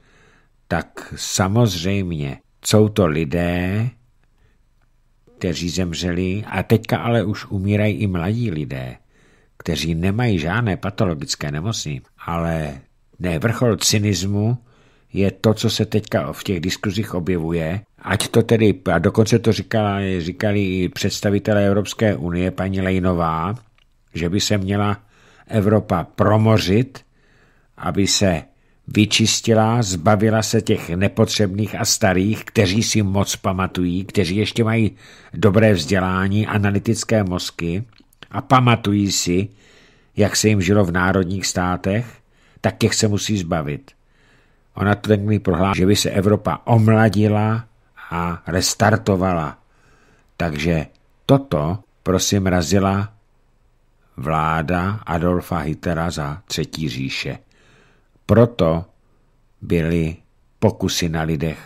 tak samozřejmě jsou to lidé, kteří zemřeli a teďka ale už umírají i mladí lidé, kteří nemají žádné patologické nemoci. Ale ne, vrchol cynismu je to, co se teďka v těch diskuzích objevuje, Ať to tedy, a dokonce to říkala, říkali i představitelé Evropské unie, paní Lejnová, že by se měla Evropa promořit, aby se vyčistila, zbavila se těch nepotřebných a starých, kteří si moc pamatují, kteří ještě mají dobré vzdělání, analytické mozky a pamatují si, jak se jim žilo v národních státech, tak těch se musí zbavit. Ona to tak mi prohlásila, že by se Evropa omladila, a restartovala. Takže toto, prosím, razila vláda Adolfa Hitlera za Třetí říše. Proto byly pokusy na lidech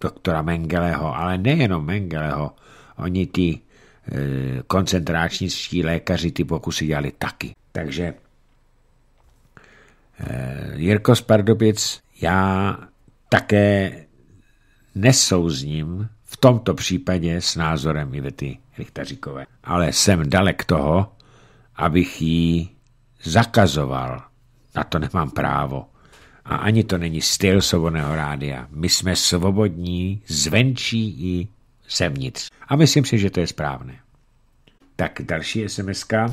doktora Mengeleho, ale nejenom Mengeleho, oni ty e, lékaři ty pokusy dělali taky. Takže e, Jirko Spardobic, já také nesouzním v tomto případě s názorem Ivety Richtaříkové. Ale jsem dalek toho, abych ji zakazoval. Na to nemám právo. A ani to není styl svobodného rádia. My jsme svobodní zvenčí i zevnitř. A myslím si, že to je správné. Tak další sms -ka.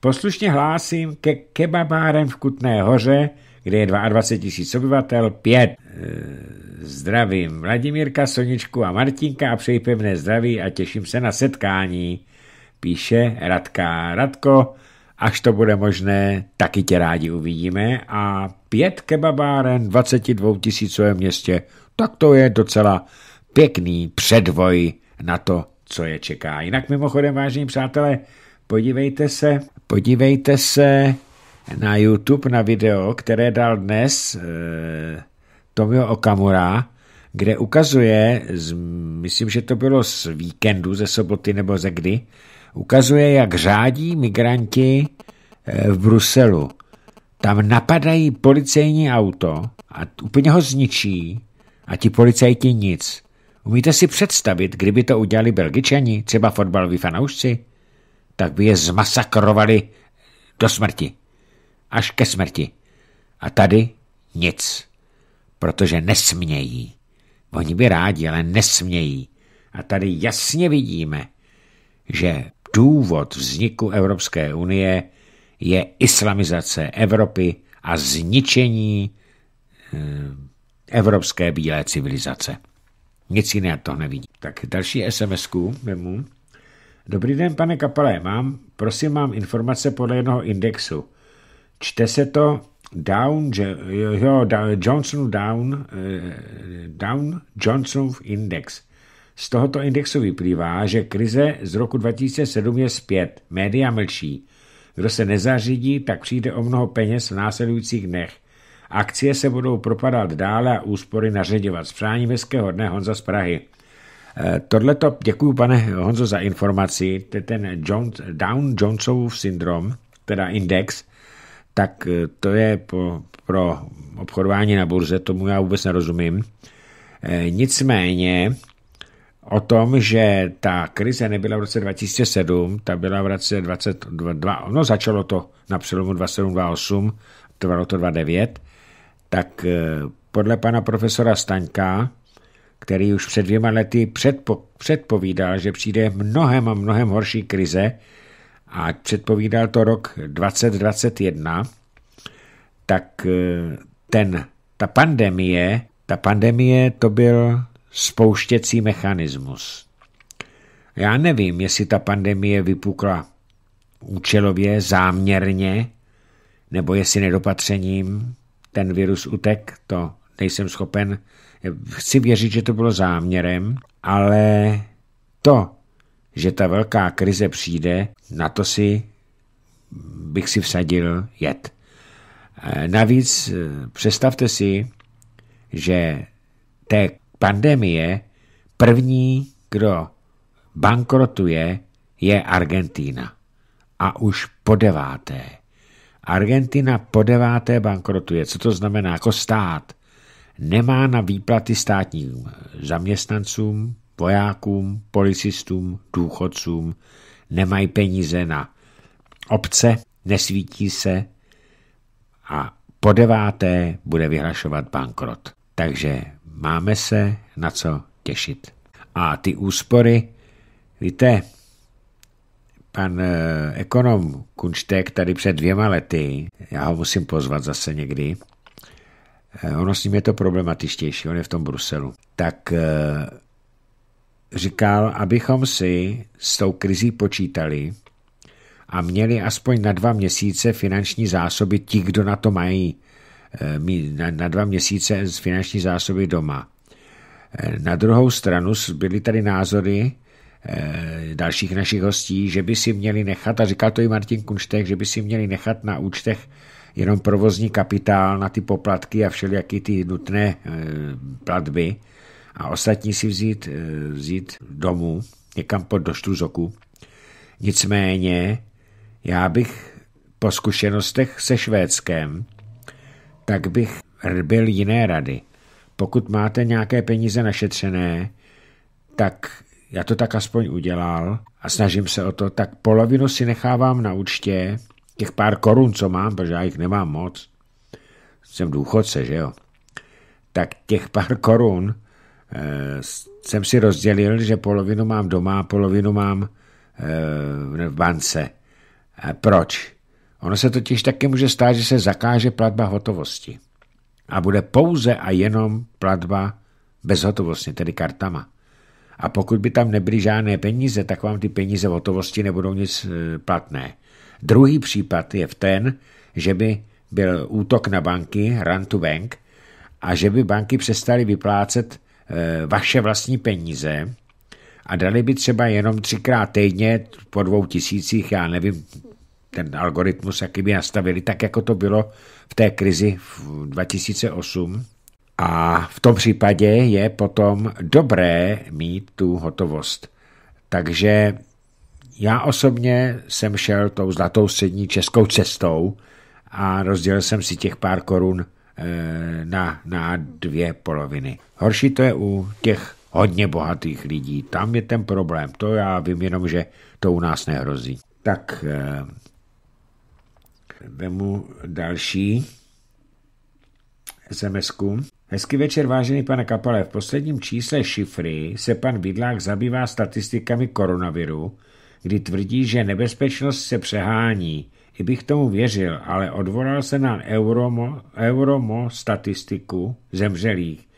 Poslušně hlásím ke kebabárem v Kutné hoře, kde je 22 tisíc obyvatel, pět eh, zdravím Vladimírka, Soničku a Martinka a přeji pevné zdraví a těším se na setkání, píše Radka. Radko, až to bude možné, taky tě rádi uvidíme a pět kebabáren v 22 tisícovém městě, tak to je docela pěkný předvoj na to, co je čeká. Jinak mimochodem, vážení přátelé, podívejte se, podívejte se na YouTube na video, které dal dnes eh, Tomio Okamura, kde ukazuje, z, myslím, že to bylo z víkendu, ze soboty nebo ze kdy, ukazuje, jak řádí migranti eh, v Bruselu. Tam napadají policejní auto a úplně ho zničí a ti policajti nic. Umíte si představit, kdyby to udělali Belgičani, třeba fotbaloví fanoušci? Tak by je zmasakrovali do smrti až ke smrti. A tady nic, protože nesmějí. Oni by rádi, ale nesmějí. A tady jasně vidíme, že důvod vzniku Evropské unie je islamizace Evropy a zničení eh, evropské bílé civilizace. Nic jiného to nevidí. Tak další SMS-ku Dobrý den, pane Kapelé, mám, prosím, mám informace podle jednoho indexu čte se to Down, jo, Johnson Down, eh, Down Johnsonův index. Z tohoto indexu vyplývá, že krize z roku 2007 je zpět, média mlčí. Kdo se nezařídí, tak přijde o mnoho peněz v následujících dnech. Akcie se budou propadat dále a úspory naředěvat. S přáním hezkého dne Honza z Prahy. Eh, tohleto, děkuji pane Honzo za informaci, to je ten Down Johnsonův syndrom, teda index, tak eh, to je po, pro obchodování na burze, tomu já vůbec nerozumím. Eh, nicméně o tom, že ta krize nebyla v roce 2007, ta byla v roce 2022, no začalo to na přelomu 2728, trvalo to 29, tak eh, podle pana profesora Staňka, který už před dvěma lety předpo, předpovídal, že přijde mnohem a mnohem horší krize, a předpovídal to rok 2021, tak eh, ten, ta pandemie, ta pandemie to byl spouštěcí mechanismus. Já nevím, jestli ta pandemie vypukla účelově, záměrně, nebo jestli nedopatřením ten virus utek, to nejsem schopen. Chci věřit, že to bylo záměrem, ale to, že ta velká krize přijde, na to si bych si vsadil jet. Eh, navíc eh, představte si, že té pandemie první, kdo bankrotuje, je Argentina A už po deváté. Argentina po deváté bankrotuje. Co to znamená? Jako stát nemá na výplaty státním eh, zaměstnancům, vojákům, policistům, důchodcům, nemají peníze na obce, nesvítí se a po deváté bude vyhlašovat bankrot. Takže máme se na co těšit. A ty úspory, víte, pan eh, ekonom Kunštek tady před dvěma lety, já ho musím pozvat zase někdy, eh, ono s ním je to problematičtější, on je v tom Bruselu, tak eh, říkal, abychom si s tou krizí počítali a měli aspoň na dva měsíce finanční zásoby ti, kdo na to mají eh, na dva měsíce z finanční zásoby doma. Eh, na druhou stranu byly tady názory eh, dalších našich hostí, že by si měli nechat, a říkal to i Martin Kunštech, že by si měli nechat na účtech jenom provozní kapitál na ty poplatky a všelijaký ty nutné platby, a ostatní si vzít, eh, vzít domů, někam pod do štruzoku. Nicméně já bych po zkušenostech se Švédskem, tak bych byl jiné rady. Pokud máte nějaké peníze našetřené, tak já to tak aspoň udělal a snažím se o to, tak polovinu si nechávám na účtě, těch pár korun, co mám, protože já jich nemám moc, jsem důchodce, že jo, tak těch pár korun Eh, jsem si rozdělil, že polovinu mám doma a polovinu mám eh, v bance. Eh, proč? Ono se totiž taky může stát, že se zakáže platba hotovosti. A bude pouze a jenom platba bezhotovostně, tedy kartama. A pokud by tam nebyly žádné peníze, tak vám ty peníze v hotovosti nebudou nic platné. Druhý případ je v ten, že by byl útok na banky, run to bank, a že by banky přestaly vyplácet Eh, vaše vlastní peníze a dali by třeba jenom třikrát týdně po dvou tisících, já nevím, ten algoritmus, jaký by nastavili, tak jako to bylo v té krizi v 2008. A v tom případě je potom dobré mít tu hotovost. Takže já osobně jsem šel tou zlatou střední českou cestou a rozdělil jsem si těch pár korun Eh, na, na dvě poloviny. Horší to je u těch hodně bohatých lidí. Tam je ten problém. To já vím jenom, že to u nás nehrozí. Tak eh, vemu další sms -ku. Hezký večer, vážený pane Kapale. V posledním čísle šifry se pan Vidlák zabývá statistikami koronaviru, kdy tvrdí, že nebezpečnost se přehání. I bych tomu věřil, ale odvolal se na euromo, euromo statistiku zemřelých,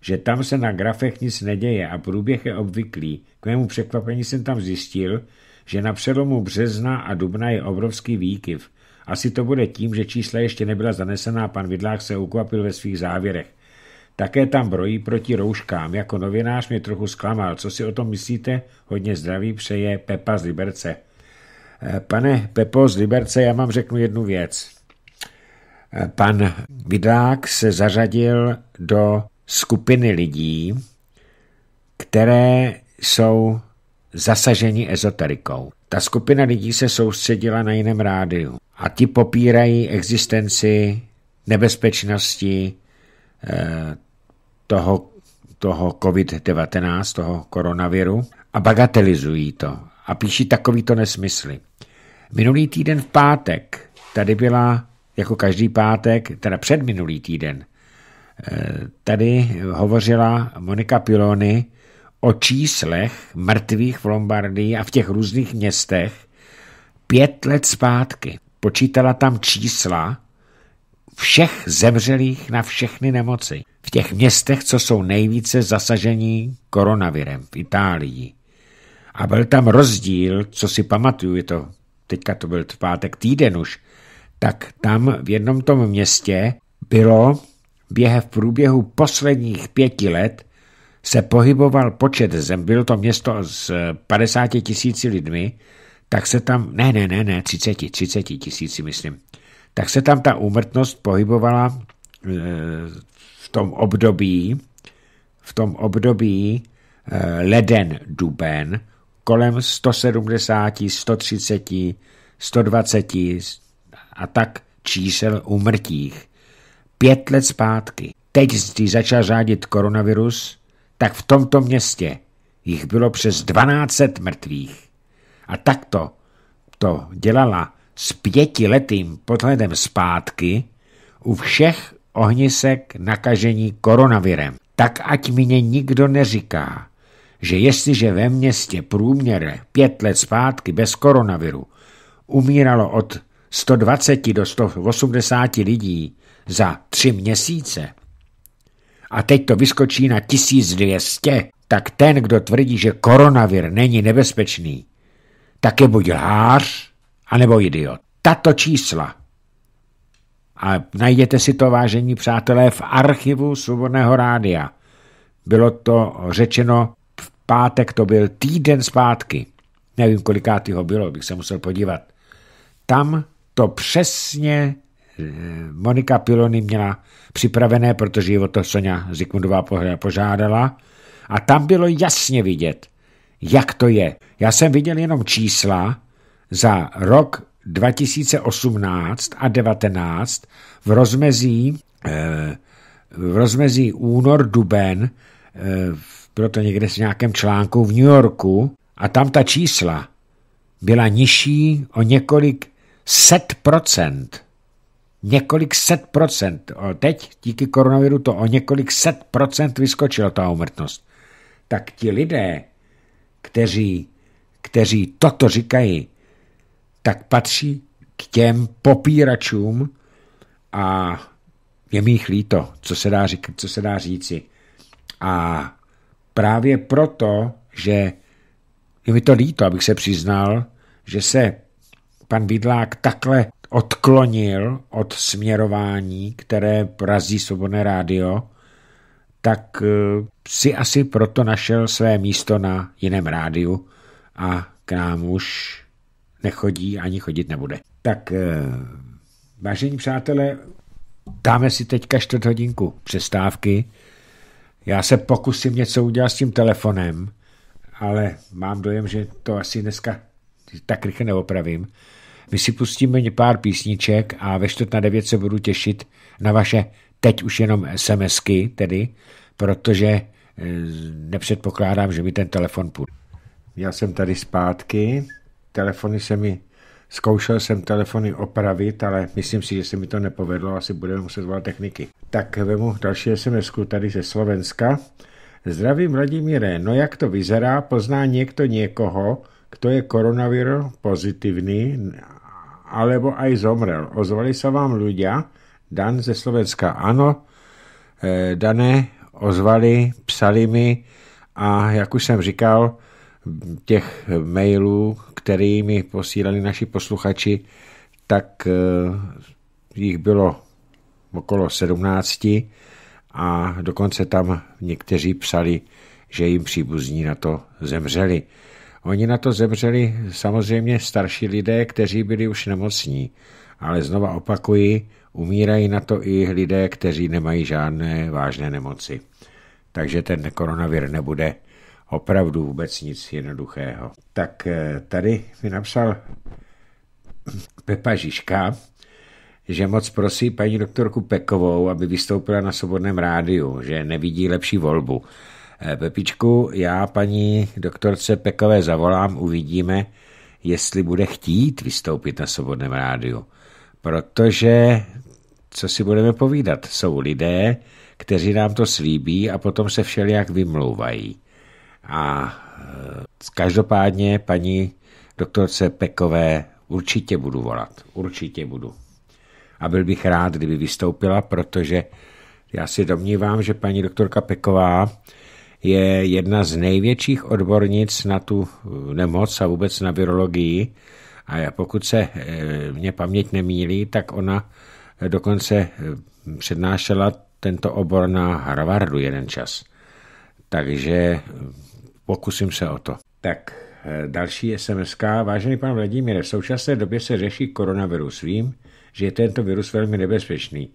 že tam se na grafech nic neděje a průběh je obvyklý. K mému překvapení jsem tam zjistil, že na přelomu března a dubna je obrovský výkyv. Asi to bude tím, že čísla ještě nebyla zanesená, pan Vidlák se ukvapil ve svých závěrech. Také tam brojí proti rouškám. Jako novinář mě trochu zklamal. Co si o tom myslíte? Hodně zdraví přeje Pepa z Liberce. Eh, pane Pepo z Liberce, já vám řeknu jednu věc. Eh, pan Vidák se zařadil do skupiny lidí, které jsou zasaženi ezoterikou. Ta skupina lidí se soustředila na jiném rádiu a ti popírají existenci nebezpečnosti eh, toho, toho COVID-19, toho koronaviru a bagatelizují to a píší takovýto nesmysly. Minulý týden v pátek tady byla, jako každý pátek, teda před minulý týden, eh, tady hovořila Monika Pilony o číslech mrtvých v Lombardii a v těch různých městech pět let zpátky. Počítala tam čísla všech zemřelých na všechny nemoci v těch městech, co jsou nejvíce zasažení koronavirem v Itálii. A byl tam rozdíl, co si pamatuju, je to, teďka to byl pátek týden už, tak tam v jednom tom městě bylo během v průběhu posledních pěti let se pohyboval počet zem, bylo to město s 50 tisíci lidmi, tak se tam, ne, ne, ne, ne, 30, 30 tisíci, myslím, tak se tam ta úmrtnost pohybovala e, v tom období, v tom období e, leden, duben, kolem 170, 130, 120 a tak čísel umrtích. Pět let zpátky, teď když začal řádit koronavirus, tak v tomto městě jich bylo přes 12 mrtvých. A takto to dělala s pětiletým podhledem zpátky u všech ohnisek nakažení koronavirem. Tak ať mi nikdo neříká, že jestliže ve městě průměr pět let zpátky bez koronaviru umíralo od 120 do 180 lidí za tři měsíce a teď to vyskočí na 1200, tak ten, kdo tvrdí, že koronavir není nebezpečný, tak je buď lhář, anebo idiot. Tato čísla a najděte si to, vážení přátelé, v archivu Svobodného rádia. Bylo to řečeno pátek to byl týden zpátky. Nevím, kolikátýho bylo, bych se musel podívat. Tam to přesně eh, Monika Pilony měla připravené, protože ji o to Sonja Zikmundová požádala. A tam bylo jasně vidět, jak to je. Já jsem viděl jenom čísla za rok 2018 a 19 v rozmezí, eh, v rozmezí únor-duben eh, bylo to někde s nějakém článku v New Yorku, a tam ta čísla byla nižší o několik set procent. Několik set procent. O teď díky koronaviru to o několik set procent vyskočila ta umrtnost. Tak ti lidé, kteří, kteří toto říkají, tak patří k těm popíračům a je mi líto, co se dá, říct, co se dá říci. A právě proto, že je mi to líto, abych se přiznal, že se pan Bídlák takhle odklonil od směrování, které porazí Svobodné rádio, tak eh, si asi proto našel své místo na jiném rádiu a k nám už nechodí ani chodit nebude. Tak, eh, vážení přátelé, dáme si teďka čtvrt hodinku přestávky já se pokusím něco udělat s tím telefonem, ale mám dojem, že to asi dneska tak rychle neopravím. My si pustíme pár písniček a ve čtvrt na devět se budu těšit na vaše teď už jenom SMSky tedy, protože e, nepředpokládám, že mi ten telefon půjde. Já jsem tady zpátky, telefony se mi Zkoušel jsem telefony opravit, ale myslím si, že se mi to nepovedlo, asi budeme muset volat techniky. Tak vemu další sms tady ze Slovenska. Zdravím Vladimíre, no jak to vyzerá, pozná někdo někoho, kdo je koronavir pozitivní, alebo aj zomrel. Ozvali se vám ľudia, Dan ze Slovenska, ano, eh, Dané ozvali, psali mi a jak už jsem říkal, těch mailů, který mi posílali naši posluchači, tak eh, jich bylo okolo 17 a dokonce tam někteří psali, že jim příbuzní na to zemřeli. Oni na to zemřeli samozřejmě starší lidé, kteří byli už nemocní, ale znova opakuji, umírají na to i lidé, kteří nemají žádné vážné nemoci. Takže ten koronavir nebude opravdu vůbec nic jednoduchého. Tak eh, tady mi napsal Pepa Žižka, že moc prosí paní doktorku Pekovou, aby vystoupila na Svobodném rádiu, že nevidí lepší volbu. Eh, Pepičku, já paní doktorce Pekové zavolám, uvidíme, jestli bude chtít vystoupit na Svobodném rádiu. Protože, co si budeme povídat, jsou lidé, kteří nám to slíbí a potom se všelijak vymlouvají. A eh, každopádně paní doktorce Pekové určitě budu volat, určitě budu. A byl bych rád, kdyby vystoupila, protože já si domnívám, že paní doktorka Peková je jedna z největších odbornic na tu eh, nemoc a vůbec na virologii. A pokud se eh, mě paměť nemílí, tak ona dokonce přednášela tento obor na Harvardu jeden čas. Takže Pokusím se o to. Tak, eh, další SMS. Vážený pan Vladimír, v současné době se řeší koronavirus. Vím, že je tento virus velmi nebezpečný,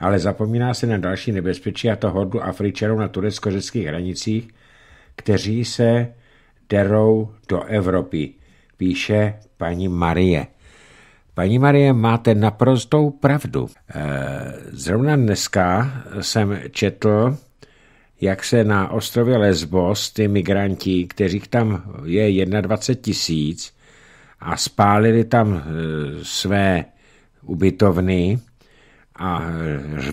ale zapomíná se na další nebezpečí a to hordu Afričanů na turecko-řeckých hranicích, kteří se derou do Evropy, píše paní Marie. Paní Marie, máte naprostou pravdu. Eh, zrovna dneska jsem četl jak se na ostrově Lesbos ty migranti, kterých tam je 21 tisíc, a spálili tam e, své ubytovny a e,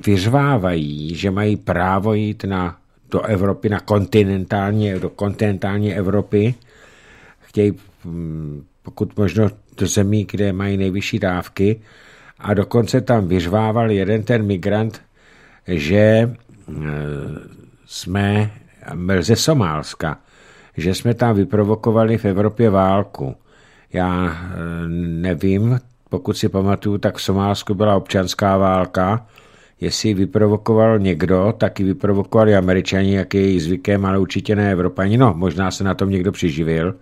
vyřvávají, že mají právo jít na, do Evropy, na kontinentální, do kontinentální Evropy. Chtějí pokud možno do zemí, kde mají nejvyšší dávky a dokonce tam vyřvával jeden ten migrant, že e, jsme ze Somálska, že jsme tam vyprovokovali v Evropě válku. Já e, nevím, pokud si pamatuju, tak v Somálsku byla občanská válka. Jestli ji vyprovokoval někdo, tak ji vyprovokovali američani, jak je jejich zvykem, ale určitě ne Evropani. No, možná se na tom někdo přiživil.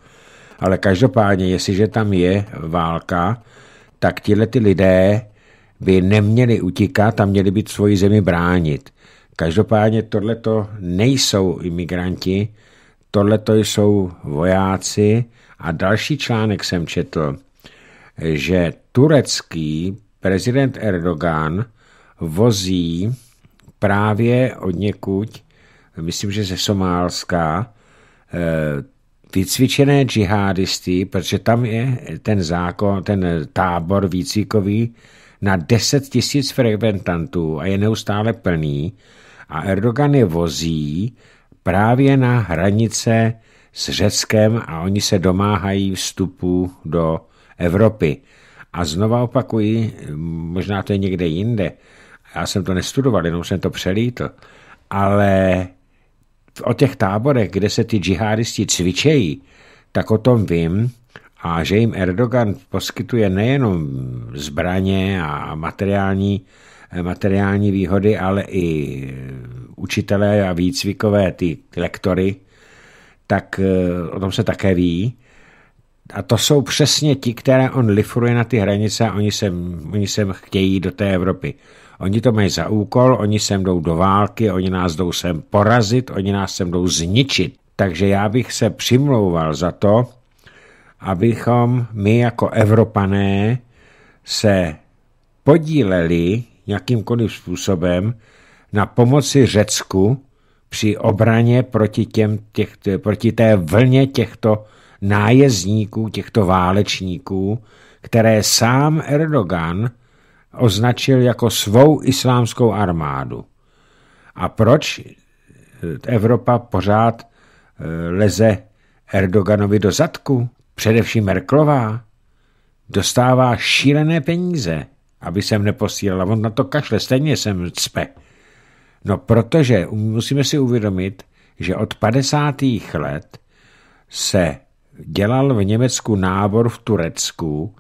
Ale každopádně, jestliže tam je válka, tak tihle ty lidé by neměli utíkat a měli být svoji zemi bránit. Každopádně tohleto nejsou imigranti, tohleto jsou vojáci a další článek jsem četl, že turecký prezident Erdogan vozí právě od někud, myslím, že ze Somálska, eh, vycvičené džihadisty, protože tam je ten zákon, ten tábor výcvikový, na 10 tisíc frekventantů a je neustále plný a Erdogan je vozí právě na hranice s Řeckem a oni se domáhají vstupu do Evropy. A znova opakuji, možná to je někde jinde, já jsem to nestudoval, jenom jsem to přelítl, ale o těch táborech, kde se ty džihadisti cvičejí, tak o tom vím, a že jim Erdogan poskytuje nejenom zbraně a materiální, eh, materiální výhody, ale i eh, učitelé a výcvikové ty lektory, tak eh, o tom se také ví. A to jsou přesně ti, které on lifruje na ty hranice a oni sem, oni sem chtějí do té Evropy. Oni to mají za úkol, oni sem jdou do války, oni nás jdou sem porazit, oni nás sem jdou zničit. Takže já bych se přimlouval za to, abychom my jako Evropané se podíleli jakýmkoliv způsobem na pomoci Řecku při obraně proti, těm, těch, proti té vlně těchto nájezdníků, těchto válečníků, které sám Erdogan označil jako svou islámskou armádu. A proč Evropa pořád eh, leze Erdoganovi do zadku? především Merklová, dostává šílené peníze, aby jsem neposílala. On na to kašle, stejně jsem cpe. No protože musíme si uvědomit, že od 50. let se dělal v Německu nábor v Turecku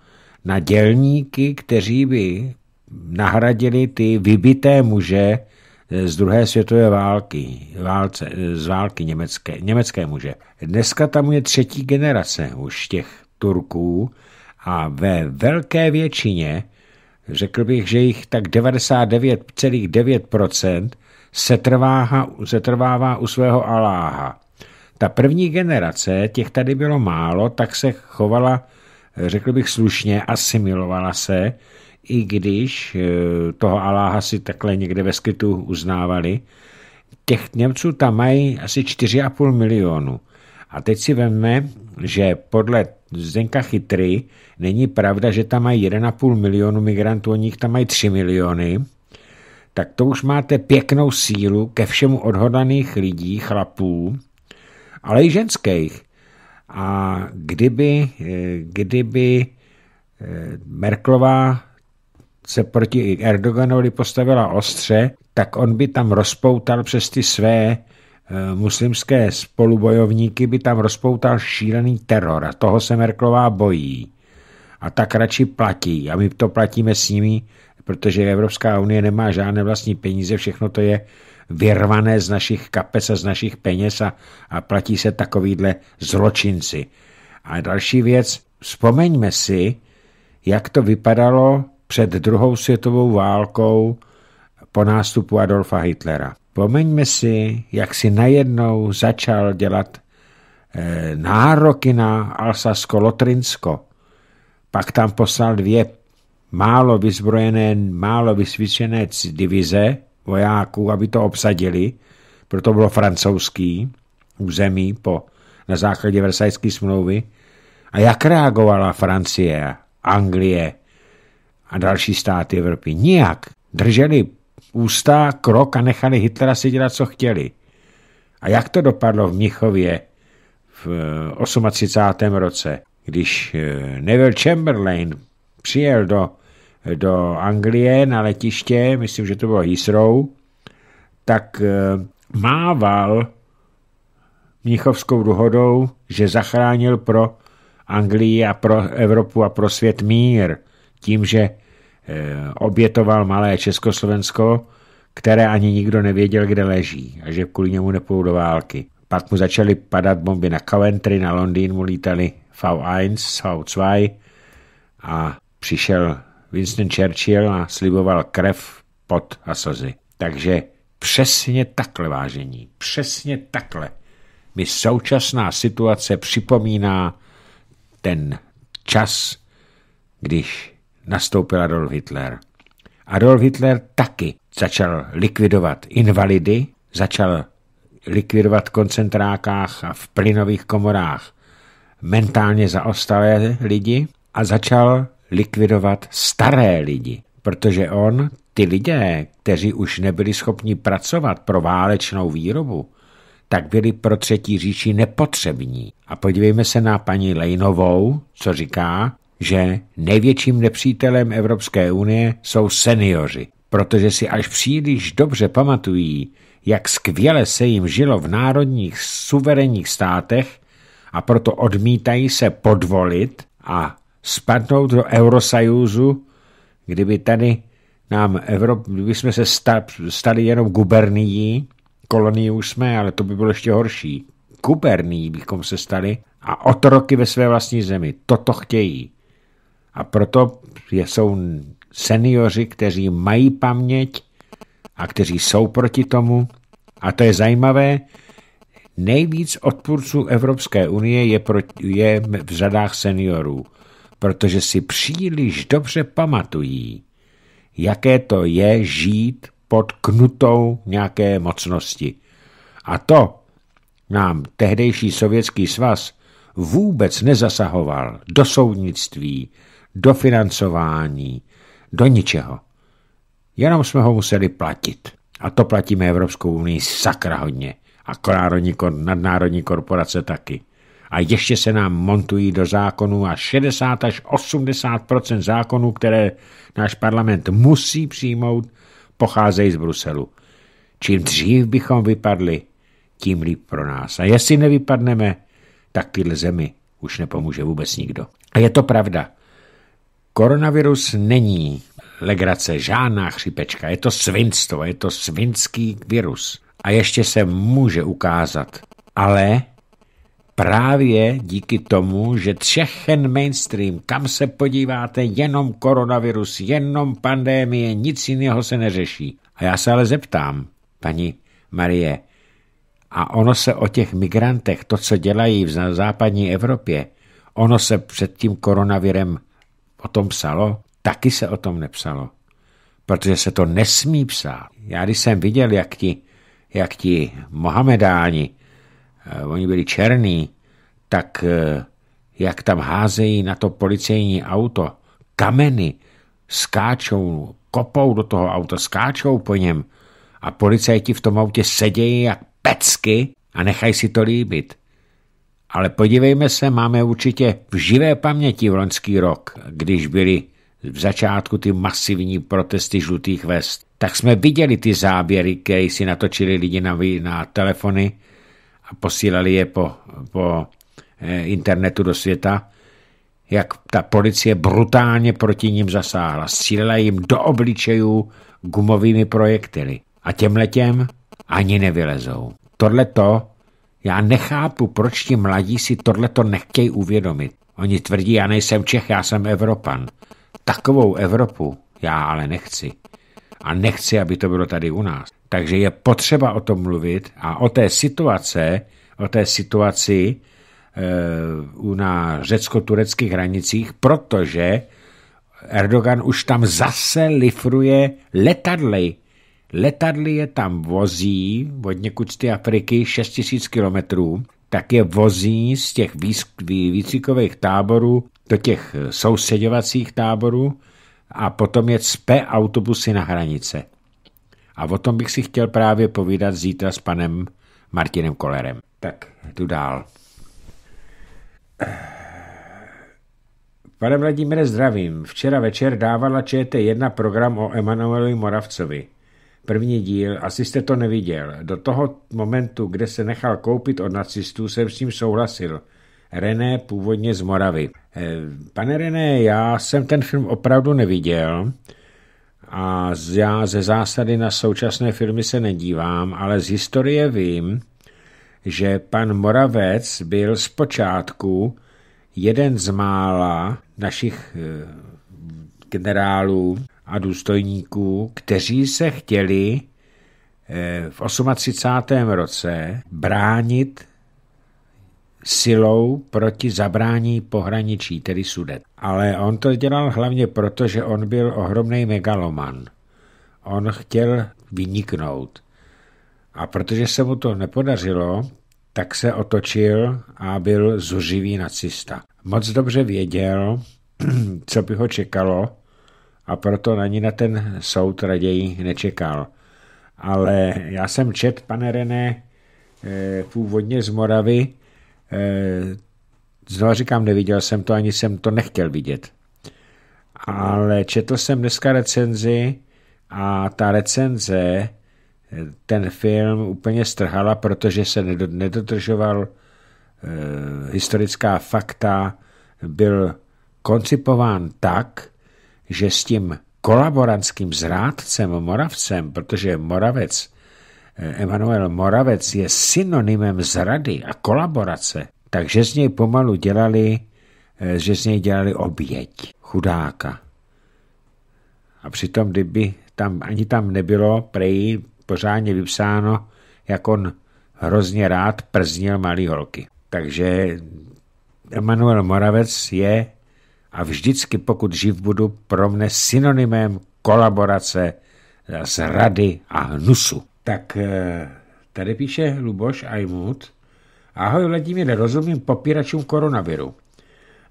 na dělníky, kteří by nahradili ty vybité muže Eh, z druhé světové války, válce, eh, z války německé, německé muže. Dneska tam je třetí generace už těch Turků a ve velké většině, řekl bych, že jich tak 99,9% setrvává, setrvává u svého Aláha. Ta první generace, těch tady bylo málo, tak se chovala, řekl bych slušně, asimilovala se, i když eh, toho Aláha si takhle někde ve skrytu uznávali, těch Němců tam mají asi 4,5 milionu. A teď si veme, že podle Zdenka Chytry není pravda, že tam mají 1,5 milionu migrantů, oni jich tam mají 3 miliony, tak to už máte pěknou sílu ke všemu odhodaných lidí, chlapů, ale i ženských. A kdyby, eh, kdyby eh, Merklová se proti Erdoganovi postavila ostře, tak on by tam rozpoutal přes ty své eh, muslimské spolubojovníky by tam rozpoutal šílený teror a toho se Merklová bojí. A tak radši platí a my to platíme s nimi, protože Evropská unie nemá žádné vlastní peníze, všechno to je vyrvané z našich kapes a z našich peněz a, a platí se takovýhle zločinci. A další věc, vzpomeňme si, jak to vypadalo před druhou světovou válkou po nástupu Adolfa Hitlera. Pomeňme si, jak si najednou začal dělat e, nároky na Alsasko-Lotrinsko. Pak tam poslal dvě málo vyzbrojené, málo vysvědčené divize vojáků, aby to obsadili. Proto bylo francouzský území po, na základě Versajské smlouvy. A jak reagovala Francie, Anglie, a další státy Evropy. Nijak. Drželi ústa, krok a nechali Hitlera si dělat, co chtěli. A jak to dopadlo v Mnichově v 38. Eh, roce, když eh, Neville Chamberlain přijel do, do Anglie na letiště, myslím, že to bylo Heathrow, tak eh, mával Mnichovskou dohodou, že zachránil pro Anglii a pro Evropu a pro svět mír tím, že Eh, obětoval malé Československo, které ani nikdo nevěděl, kde leží a že kvůli němu nepůjdu do války. Pak mu začaly padat bomby na Coventry, na Londýn mu lítali V1, V2 a přišel Winston Churchill a sliboval krev, pot a slzy. Takže přesně takhle, vážení, přesně takhle mi současná situace připomíná ten čas, když nastoupil Adolf Hitler. Adolf Hitler taky začal likvidovat invalidy, začal likvidovat v koncentrákách a v plynových komorách mentálně zaostalé lidi a začal likvidovat staré lidi, protože on ty lidé, kteří už nebyli schopni pracovat pro válečnou výrobu, tak byli pro třetí říči nepotřební. A podívejme se na paní Lejnovou, co říká, že největším nepřítelem Evropské unie jsou seniori, protože si až příliš dobře pamatují, jak skvěle se jim žilo v národních suverenních státech a proto odmítají se podvolit a spadnout do Eurosajuzu, kdyby tady nám Evrop, kdyby jsme se stali jenom gubernií, kolonii už jsme, ale to by bylo ještě horší. Gubernií bychom se stali a otroky ve své vlastní zemi. Toto chtějí. A proto jsou seniori, kteří mají paměť a kteří jsou proti tomu. A to je zajímavé, nejvíc odpůrců Evropské unie je, pro, je v řadách seniorů, protože si příliš dobře pamatují, jaké to je žít pod knutou nějaké mocnosti. A to nám tehdejší sovětský svaz vůbec nezasahoval do soudnictví, do financování, do ničeho. Jenom jsme ho museli platit. A to platíme Evropskou unii sakra hodně. A národní, nadnárodní korporace taky. A ještě se nám montují do zákonů a 60 až 80 zákonů, které náš parlament musí přijmout, pocházejí z Bruselu. Čím dřív bychom vypadli, tím líp pro nás. A jestli nevypadneme, tak tyhle zemi už nepomůže vůbec nikdo. A je to pravda. Koronavirus není legrace, žádná chřipečka, je to svinstvo, je to svinský virus. A ještě se může ukázat. Ale právě díky tomu, že třechen mainstream, kam se podíváte, jenom koronavirus, jenom pandémie, nic jiného se neřeší. A já se ale zeptám, paní Marie, a ono se o těch migrantech, to, co dělají v západní Evropě, ono se před tím koronavirem o tom psalo? Taky se o tom nepsalo, protože se to nesmí psát. Já když jsem viděl, jak ti, jak ti Mohamedáni, eh, oni byli černí, tak eh, jak tam házejí na to policejní auto kameny, skáčou, kopou do toho auta, skáčou po něm a policajti v tom autě sedějí jak pecky a nechají si to líbit. Ale podívejme se, máme určitě v živé paměti v loňský rok, když byly v začátku ty masivní protesty žlutých vest, tak jsme viděli ty záběry, které si natočili lidi na, na telefony a posílali je po, po eh, internetu do světa, jak ta policie brutálně proti ním zasáhla. Střílela jim do obličejů gumovými projektily. A těm letem ani nevylezou. Tohle to já nechápu, proč ti mladí si tohleto nechtějí uvědomit. Oni tvrdí, já nejsem Čech, já jsem Evropan. Takovou Evropu já ale nechci. A nechci, aby to bylo tady u nás. Takže je potřeba o tom mluvit a o té situace, o té situaci e, na řecko-tureckých hranicích, protože Erdogan už tam zase lifruje letadly Letadly je tam vozí od někud z té Afriky 6000 kilometrů, tak je vozí z těch výcvikových táborů do těch eh, sousedovacích táborů a potom je cpe autobusy na hranice. A o tom bych si chtěl právě povídat zítra s panem Martinem Kolerem. Tak jdu dál. Pane Vladimire, zdravím. Včera večer dávala ČT1 program o Emanuelu Moravcovi. První díl, asi jste to neviděl. Do toho momentu, kde se nechal koupit od nacistů, jsem s tím souhlasil. René původně z Moravy. Eh, pane René, já jsem ten film opravdu neviděl a já ze zásady na současné filmy se nedívám, ale z historie vím, že pan Moravec byl zpočátku jeden z mála našich eh, generálů, a důstojníků, kteří se chtěli eh, v 38. roce bránit silou proti zabrání pohraničí, tedy sudet. Ale on to dělal hlavně proto, že on byl ohromný megaloman. On chtěl vyniknout. A protože se mu to nepodařilo, tak se otočil a byl zuřivý nacista. Moc dobře věděl, co by ho čekalo a proto ani na ten soud raději nečekal. Ale já jsem čet, pane René, eh, původně z Moravy, eh, znovu říkám, neviděl jsem to, ani jsem to nechtěl vidět. Ale četl jsem dneska recenzi a ta recenze eh, ten film úplně strhala, protože se nedodržoval historická fakta, byl koncipován tak, že s tím kolaborantským zrádcem Moravcem, protože Moravec, eh, Emanuel Moravec je synonymem zrady a kolaborace, takže z něj pomalu dělali, eh, že z něj dělali oběť, chudáka. A přitom, kdyby tam ani tam nebylo prej pořádně vypsáno, jak on hrozně rád prznil malý holky. Takže Emanuel Moravec je a vždycky, pokud živ budu, pro mne synonymem kolaborace, eh, zrady a hnusu. Tak eh, tady píše Luboš Ajmut. Ahoj Vladimír, rozumím popíračům koronaviru.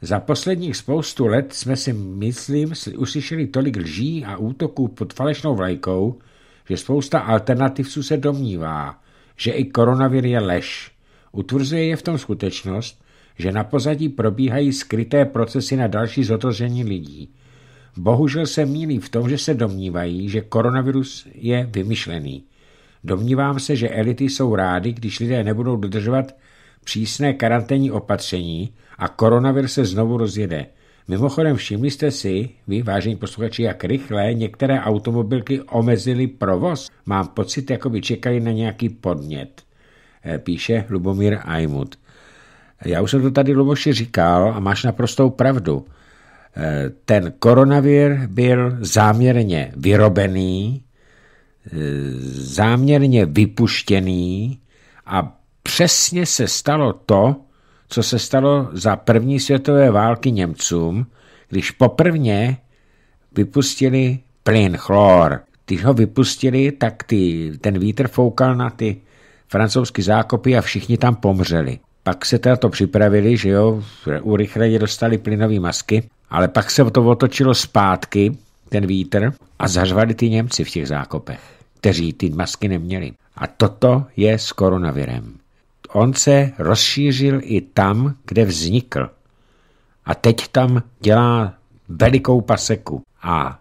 Za posledních spoustu let jsme si, myslím, uslyšeli tolik lží a útoků pod falešnou vlajkou, že spousta alternativců se domnívá, že i koronavir je lež. Utvrzuje je v tom skutečnost, že na pozadí probíhají skryté procesy na další zotoření lidí. Bohužel se mílí v tom, že se domnívají, že koronavirus je vymyšlený. Domnívám se, že elity jsou rády, když lidé nebudou dodržovat přísné karanténní opatření a koronavir se znovu rozjede. Mimochodem všimli jste si, vy vážení posluchači, jak rychle některé automobilky omezily provoz. Mám pocit, jako by čekali na nějaký podnět, eh, píše Lubomír Ajmut. Já už jsem to tady Luboši říkal a máš naprostou pravdu. Eh, ten koronavir byl záměrně vyrobený, eh, záměrně vypuštěný a přesně se stalo to, co se stalo za první světové války Němcům, když poprvně vypustili plyn, chlor. Když ho vypustili, tak ty, ten vítr foukal na ty francouzské zákopy a všichni tam pomřeli. Pak se teda to připravili, že jo, urychleně dostali plynové masky, ale pak se to otočilo zpátky, ten vítr, a zařvali ty Němci v těch zákopech, kteří ty masky neměli. A toto je s koronavirem. On se rozšířil i tam, kde vznikl. A teď tam dělá velikou paseku. A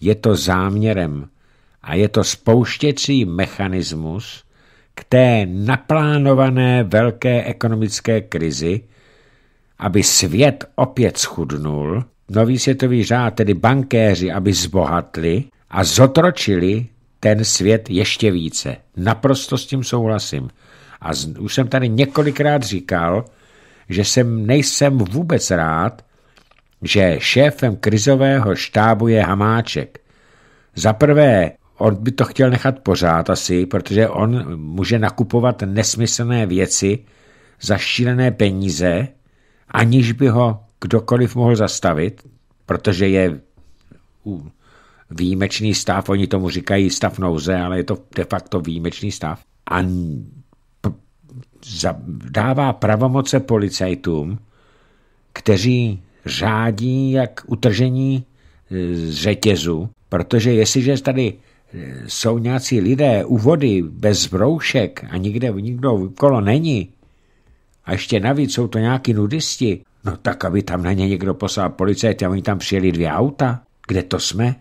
je to záměrem. A je to spouštěcí mechanismus, k té naplánované velké ekonomické krizi, aby svět opět schudnul, nový světový řád, tedy bankéři, aby zbohatli a zotročili ten svět ještě více. Naprosto s tím souhlasím. A už jsem tady několikrát říkal, že jsem nejsem vůbec rád, že šéfem krizového štábu je Hamáček. Za prvé on by to chtěl nechat pořád asi, protože on může nakupovat nesmyslné věci za šílené peníze, aniž by ho kdokoliv mohl zastavit, protože je výjimečný stav, oni tomu říkají stav nouze, ale je to de facto výjimečný stav. A dává pravomoce policajtům, kteří řádí jak utržení e, z řetězu, protože jestliže tady jsou nějací lidé u vody bez broušek a nikde nikdo kolo není, a ještě navíc jsou to nějaký nudisti, no tak, aby tam na ně někdo poslal policajt a oni tam přijeli dvě auta, kde to jsme?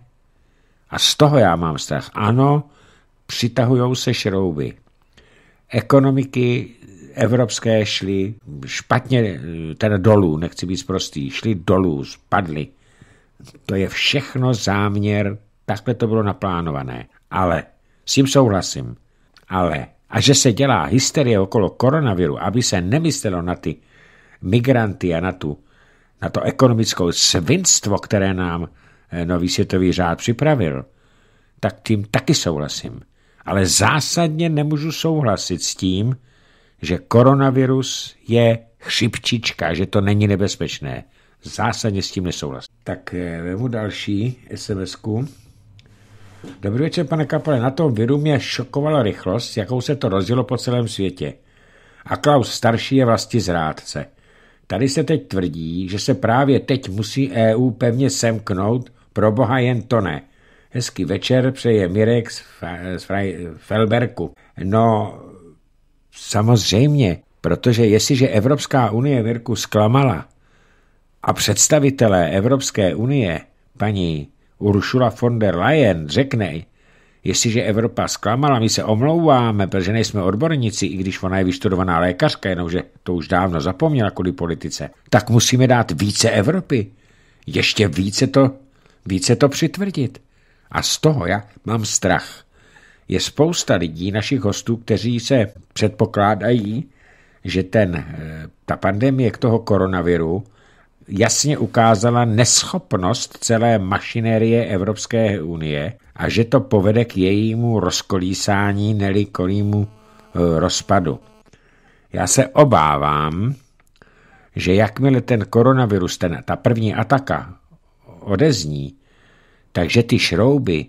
A z toho já mám strach. Ano, přitahujou se šrouby. Ekonomiky evropské šly špatně, eh, teda dolů, nechci být prostý, šly dolů, spadly. To je všechno záměr Takhle to bylo naplánované. Ale s tím souhlasím. Ale a že se dělá hysterie okolo koronaviru, aby se nemyslelo na ty migranty a na, tu, na to ekonomickou svinstvo, které nám eh, nový světový řád připravil, tak tím taky souhlasím. Ale zásadně nemůžu souhlasit s tím, že koronavirus je chřipčička, že to není nebezpečné. Zásadně s tím nesouhlasím. Tak eh, vemu další sms -ku. Dobrý večer, pane kapele. Na tom viru mě šokovala rychlost, jakou se to rozjelo po celém světě. A Klaus starší je vlasti zrádce. Tady se teď tvrdí, že se právě teď musí EU pevně semknout, pro boha jen to ne. Hezký večer přeje Mirek z, z Felberku. No, samozřejmě, protože jestliže Evropská unie Mirku zklamala a představitelé Evropské unie, paní Uršula von der Leyen řekne, jestliže Evropa zklamala, my se omlouváme, protože nejsme odborníci, i když ona je vyštudovaná lékařka, jenomže to už dávno zapomněla kvůli politice, tak musíme dát více Evropy. Ještě více to, více to přitvrdit. A z toho já mám strach. Je spousta lidí, našich hostů, kteří se předpokládají, že ten, eh, ta pandemie k toho koronaviru jasně ukázala neschopnost celé mašinérie Evropské unie a že to povede k jejímu rozkolísání, neli k jejímu e, rozpadu. Já se obávám, že jakmile ten koronavirus, ten, ta první ataka odezní, takže ty šrouby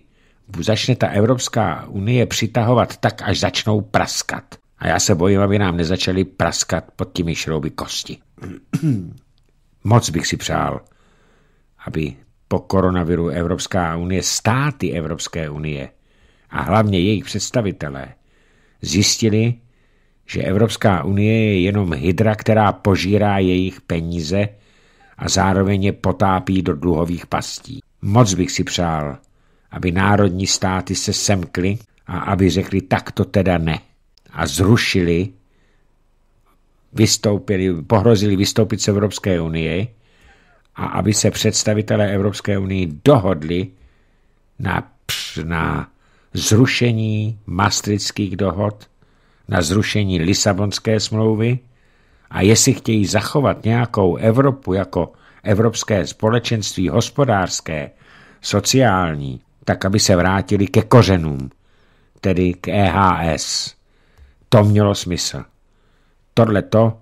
začne ta Evropská unie přitahovat tak, až začnou praskat. A já se bojím, aby nám nezačaly praskat pod těmi šrouby kosti. Moc bych si přál, aby po koronaviru Evropská unie, státy Evropské unie a hlavně jejich představitelé zjistili, že Evropská unie je jenom hydra, která požírá jejich peníze a zároveň je potápí do dluhových pastí. Moc bych si přál, aby národní státy se semkly a aby řekli takto teda ne a zrušili vystoupili, pohrozili vystoupit z Evropské unie a aby se představitelé Evropské unie dohodli na, na zrušení mastrických dohod, na zrušení Lisabonské smlouvy a jestli chtějí zachovat nějakou Evropu jako Evropské společenství hospodářské, sociální, tak aby se vrátili ke kořenům, tedy k EHS. To mělo smysl. Tohle to,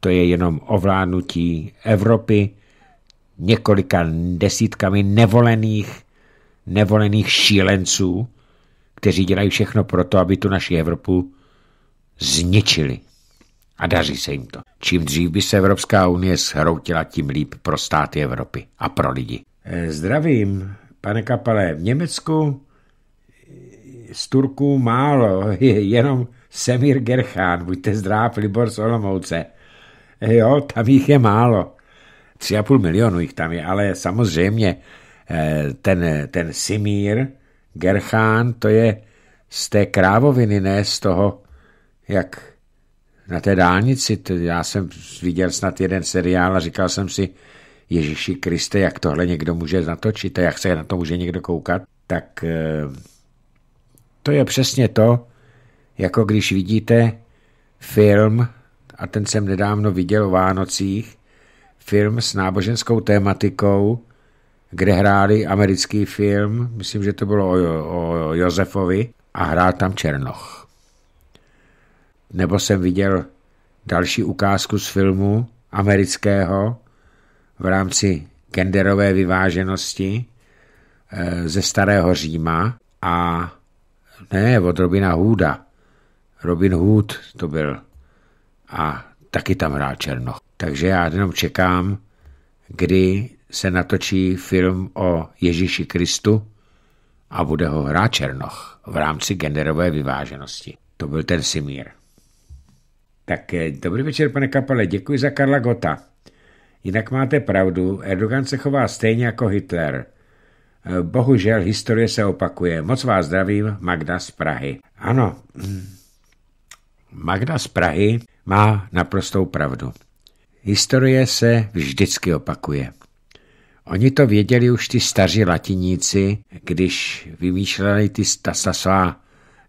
to je jenom ovládnutí Evropy několika desítkami nevolených, nevolených šílenců, kteří dělají všechno pro to, aby tu naši Evropu zničili. A daří se jim to. Čím dřív by se Evropská unie shroutila, tím líp pro státy Evropy a pro lidi. Eh, zdravím, pane Kapale. V Německu z Turků málo, jenom Semir Gerchán, buďte zdráv, Libor Solomouce. Jo, tam jich je málo. tři a půl milionu jich tam je, ale samozřejmě eh, ten, ten Simír Gerchán, to je z té krávoviny, ne z toho, jak na té dálnici. To já jsem viděl snad jeden seriál a říkal jsem si, Ježíši Kriste, jak tohle někdo může natočit a jak se na to může někdo koukat, tak eh, to je přesně to, jako když vidíte film, a ten jsem nedávno viděl o Vánocích, film s náboženskou tématikou, kde hráli americký film, myslím, že to bylo o, o Josefovi, a hrál tam Černoch. Nebo jsem viděl další ukázku z filmu amerického v rámci genderové vyváženosti eh, ze Starého Říma a ne od Robina Hooda, Robin Hood to byl. A taky tam hrál Černo. Takže já jenom čekám, kdy se natočí film o Ježíši Kristu a bude ho hrát Černoch v rámci genderové vyváženosti. To byl ten Simír. Tak eh, dobrý večer, pane kapele, děkuji za Karla Gota. Jinak máte pravdu, Erdogan se chová stejně jako Hitler. Eh, bohužel historie se opakuje. Moc vás zdravím, Magda z Prahy. Ano, mm, Magda z Prahy má naprostou pravdu. Historie se vždycky opakuje. Oni to věděli už ty staří latiníci, když vymýšleli ty ta svá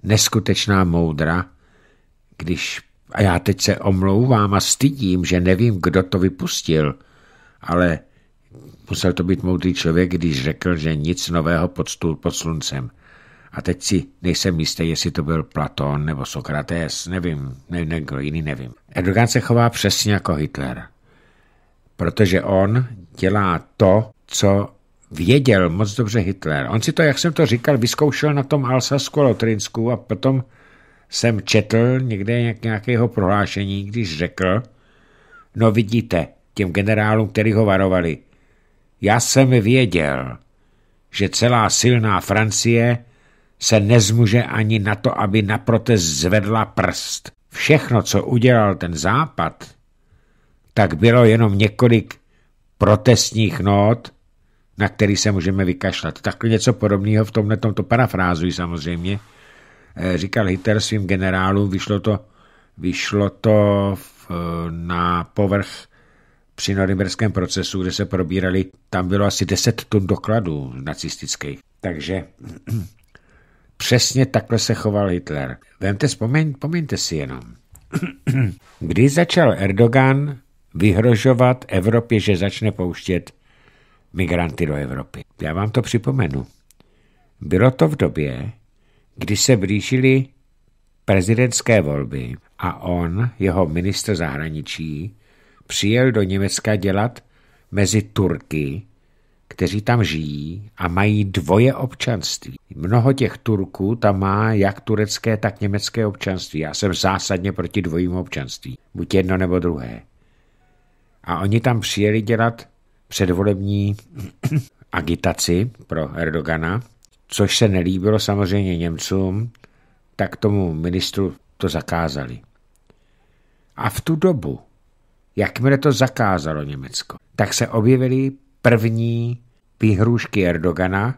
neskutečná moudra, když, a já teď se omlouvám a stydím, že nevím, kdo to vypustil, ale musel to být moudrý člověk, když řekl, že nic nového pod stůl pod sluncem – a teď si nejsem jistý, jestli to byl Platón nebo Sokrates, nevím, nevím, někdo jiný nevím. Erdogan se chová přesně jako Hitler, protože on dělá to, co věděl moc dobře Hitler. On si to, jak jsem to říkal, vyzkoušel na tom Alsasku Lotrinsku a potom jsem četl někde nějakého prohlášení, když řekl, no vidíte, těm generálům, který ho varovali, já jsem věděl, že celá silná Francie se nezmuže ani na to, aby na protest zvedla prst. Všechno, co udělal ten západ, tak bylo jenom několik protestních not, na který se můžeme vykašlat. Tak něco podobného v tomhle tomto parafrázuji samozřejmě. Eh, říkal Hitler svým generálům, vyšlo to, vyšlo to v, na povrch při norimberském procesu, kde se probírali, tam bylo asi 10 tun dokladů nacistických. Takže Přesně takhle se choval Hitler. Vemte, vzpomeň, pomeňte si jenom. Kdy začal Erdogan vyhrožovat Evropě, že začne pouštět migranty do Evropy? Já vám to připomenu. Bylo to v době, kdy se blížily prezidentské volby a on, jeho ministr zahraničí, přijel do Německa dělat mezi Turky kteří tam žijí a mají dvoje občanství. Mnoho těch Turků tam má jak turecké, tak německé občanství. Já jsem zásadně proti dvojímu občanství. Buď jedno nebo druhé. A oni tam přijeli dělat předvolební agitaci pro Erdogana, což se nelíbilo samozřejmě Němcům, tak tomu ministru to zakázali. A v tu dobu, jakmile to zakázalo Německo, tak se objevili první výhrůžky Erdogana,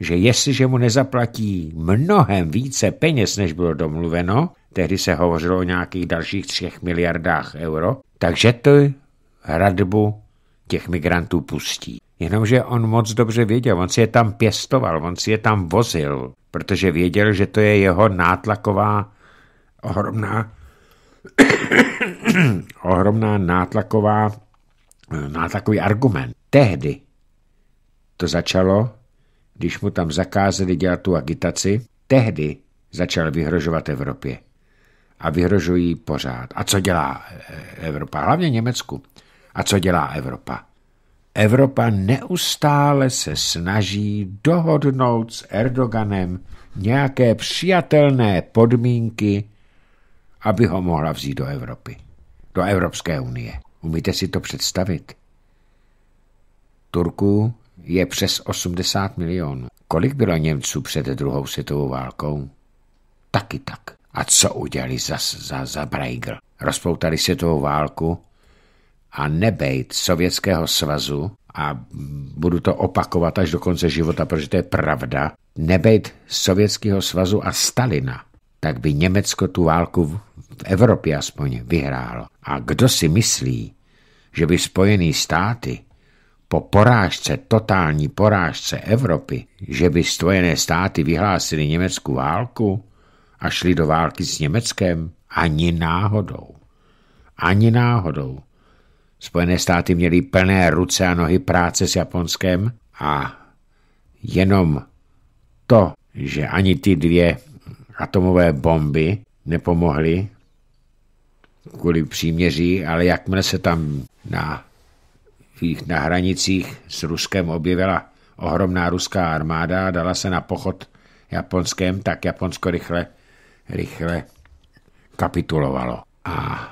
že jestliže mu nezaplatí mnohem více peněz, než bylo domluveno, tehdy se hovořilo o nějakých dalších třech miliardách euro, takže to hradbu těch migrantů pustí. Jenomže on moc dobře věděl, on si je tam pěstoval, on si je tam vozil, protože věděl, že to je jeho nátlaková ohromná ohromná nátlaková na takový argument. Tehdy to začalo, když mu tam zakázali dělat tu agitaci, tehdy začal vyhrožovat Evropě. A vyhrožují pořád. A co dělá eh, Evropa? Hlavně Německu. A co dělá Evropa? Evropa neustále se snaží dohodnout s Erdoganem nějaké přijatelné podmínky, aby ho mohla vzít do Evropy, do Evropské unie. Umíte si to představit? Turků je přes 80 milionů. Kolik bylo Němců před druhou světovou válkou? Taky tak. A co udělali za, za, za Breigl? Rozpoutali světovou válku a nebejt Sovětského svazu, a budu to opakovat až do konce života, protože to je pravda, nebejt Sovětského svazu a Stalina, tak by Německo tu válku v Evropě aspoň vyhrálo. A kdo si myslí, že by Spojený státy po porážce, totální porážce Evropy, že by Spojené státy vyhlásili německou válku a šli do války s Německem? Ani náhodou. Ani náhodou. Spojené státy měly plné ruce a nohy práce s Japonskem a jenom to, že ani ty dvě atomové bomby nepomohly kvůli příměří, ale jakmile se tam na, na hranicích s Ruskem objevila ohromná ruská armáda a dala se na pochod japonském, tak Japonsko rychle, rychle kapitulovalo. A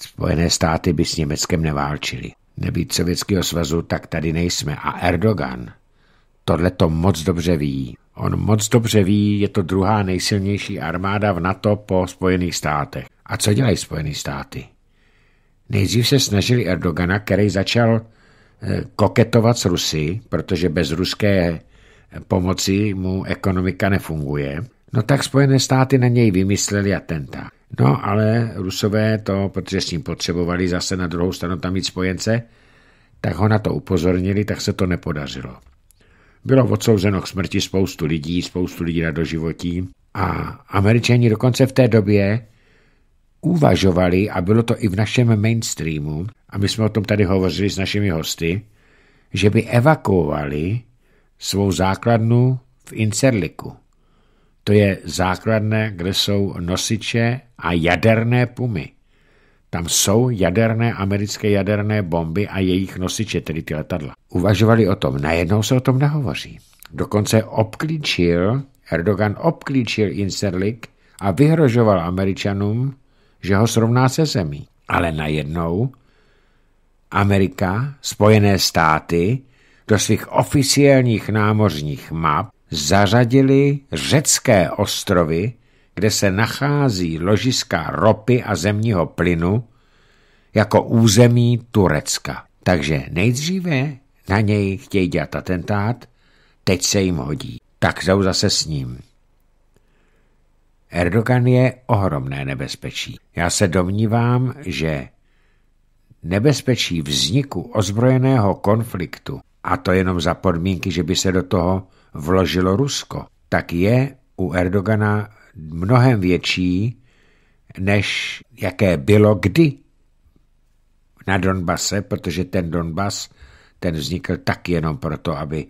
Spojené státy by s Německem neválčili. Nebýt Sovětského svazu, tak tady nejsme. A Erdogan tohle to moc dobře ví. On moc dobře ví, je to druhá nejsilnější armáda v NATO po Spojených státech. A co dělají Spojené státy? Nejdřív se snažili Erdogana, který začal eh, koketovat s Rusy, protože bez ruské eh, pomoci mu ekonomika nefunguje. No tak Spojené státy na něj vymysleli atentát. No ale Rusové to, protože s ním potřebovali zase na druhou stranu tam mít spojence, tak ho na to upozornili, tak se to nepodařilo. Bylo odsouzeno k smrti spoustu lidí, spoustu lidí na doživotí a američani dokonce v té době uvažovali, a bylo to i v našem mainstreamu, a my jsme o tom tady hovořili s našimi hosty, že by evakuovali svou základnu v Incerliku. To je základna, kde jsou nosiče a jaderné pumy. Tam jsou jaderné americké jaderné bomby a jejich nosiče, tedy ty letadla. Uvažovali o tom, najednou se o tom nehovoří. Dokonce obklíčil, Erdogan obklíčil Inserlik a vyhrožoval Američanům, že ho srovná se zemí. Ale najednou Amerika, Spojené státy do svých oficiálních námořních map zařadili řecké ostrovy kde se nachází ložiska ropy a zemního plynu, jako území Turecka. Takže nejdříve na něj chtějí dělat atentát, teď se jim hodí. Tak jsou zase s ním. Erdogan je ohromné nebezpečí. Já se domnívám, že nebezpečí vzniku ozbrojeného konfliktu, a to jenom za podmínky, že by se do toho vložilo Rusko, tak je u Erdogana mnohem větší, než jaké bylo kdy na Donbase, protože ten Donbas ten vznikl tak jenom proto, aby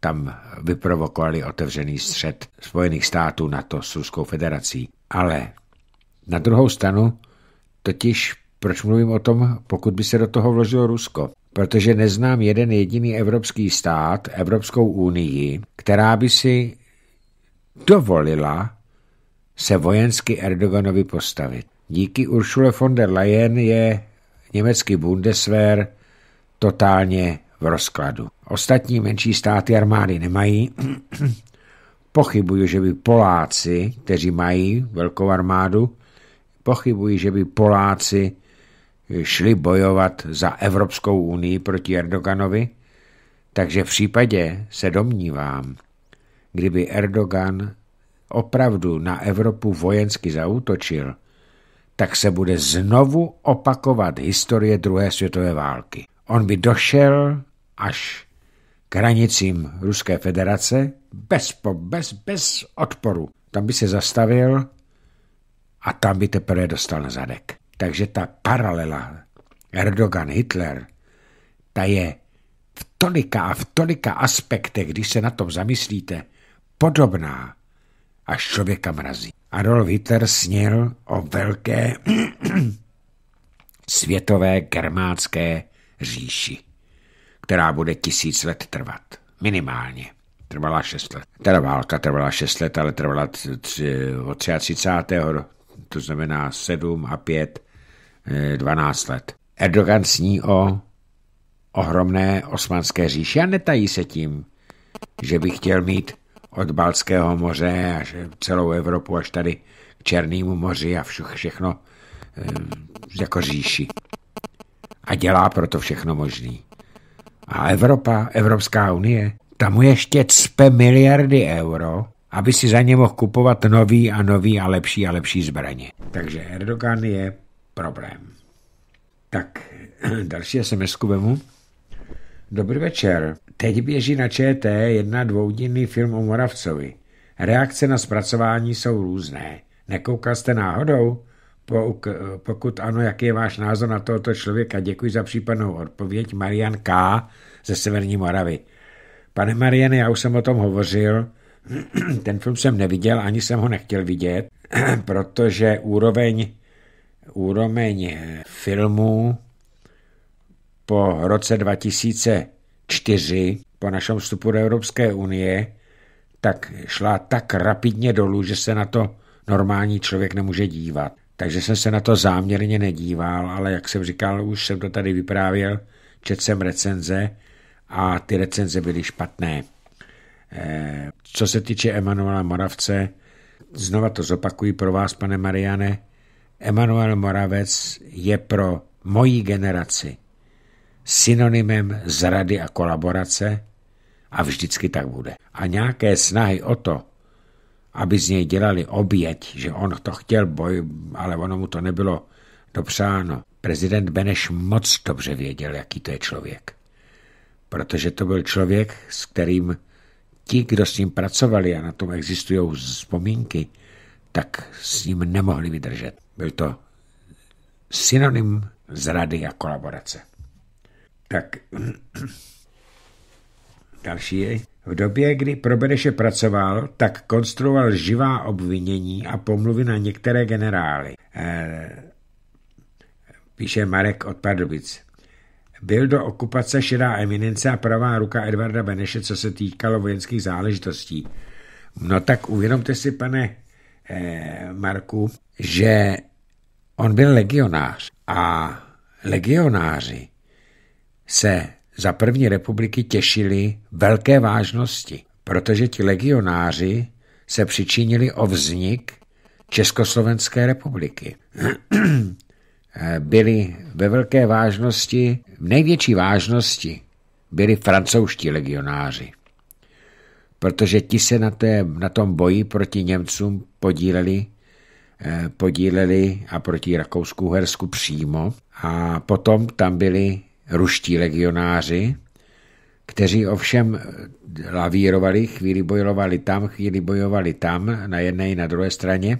tam vyprovokovali otevřený střed Spojených států na to s Ruskou federací. Ale na druhou stranu, totiž proč mluvím o tom, pokud by se do toho vložilo Rusko? Protože neznám jeden jediný evropský stát, Evropskou unii, která by si dovolila se vojensky Erdoganovi postavit. Díky Uršule von der Leyen je německý Bundeswehr totálně v rozkladu. Ostatní menší státy armády nemají. Pochybuju, že by Poláci, kteří mají velkou armádu, pochybuji, že by Poláci šli bojovat za Evropskou unii proti Erdoganovi, takže v případě se domnívám, kdyby Erdogan opravdu na Evropu vojensky zaútočil, tak se bude znovu opakovat historie druhé světové války. On by došel až k hranicím Ruské federace bez, po, bez, bez odporu. Tam by se zastavil a tam by teprve dostal na zadek. Takže ta paralela Erdogan-Hitler, ta je v tolika a v tolika aspektech, když se na tom zamyslíte, podobná až člověka mrazí. Adolf Hitler snil o velké světové germánské říši, která bude tisíc let trvat. Minimálně. Trvala šest let. Teda válka trvala šest let, ale trvala tři, od 33. to znamená 7 a 5, 12 eh, let. Erdogan sní o ohromné osmanské říši a netají se tím, že by chtěl mít od Balckého moře až celou Evropu až tady k Černému moři a všu, všechno eh, jako říši. A dělá proto všechno možný. A Evropa, Evropská unie, tam mu ještě cpe miliardy euro, aby si za ně mohl kupovat nový a nový a lepší a lepší zbraně. Takže Erdogan je problém. Tak, další sms ku Dobrý večer. Teď běží na ČT jedna dvoudinný film o Moravcovi. Reakce na zpracování jsou různé. Nekoukal jste náhodou? pokud ano, jaký je váš názor na tohoto člověka? Děkuji za případnou odpověď. Marian K. ze Severní Moravy. Pane Mariane, já už jsem o tom hovořil. Ten film jsem neviděl, ani jsem ho nechtěl vidět, protože úroveň, úroveň filmu po roce 2000 4 po našem vstupu do Evropské unie, tak šla tak rapidně dolů, že se na to normální člověk nemůže dívat. Takže jsem se na to záměrně nedíval, ale jak jsem říkal, už jsem to tady vyprávěl, četl jsem recenze a ty recenze byly špatné. Eh, co se týče Emanuela Moravce, znova to zopakuji pro vás, pane Mariane, Emanuel Moravec je pro moji generaci synonymem zrady a kolaborace a vždycky tak bude. A nějaké snahy o to, aby z něj dělali oběť, že on to chtěl boj, ale ono mu to nebylo dopřáno. Prezident Beneš moc dobře věděl, jaký to je člověk. Protože to byl člověk, s kterým ti, kdo s ním pracovali a na tom existují vzpomínky, tak s ním nemohli vydržet. Byl to synonym zrady a kolaborace. Tak další je. V době, kdy pro Beneše pracoval, tak konstruoval živá obvinění a pomluvy na některé generály. E, píše Marek od Pardubic. Byl do okupace šedá eminence a pravá ruka Edvarda Beneše, co se týkalo vojenských záležitostí. No tak uvědomte si, pane e, Marku, že on byl legionář a legionáři se za první republiky těšili velké vážnosti, protože ti legionáři se přičinili o vznik Československé republiky. byli ve velké vážnosti, v největší vážnosti byli francouzští legionáři, protože ti se na, té, na tom boji proti Němcům podíleli, eh, podíleli a proti Rakousku-Hersku přímo a potom tam byli ruští legionáři, kteří ovšem lavírovali, chvíli bojovali tam, chvíli bojovali tam, na jedné i na druhé straně.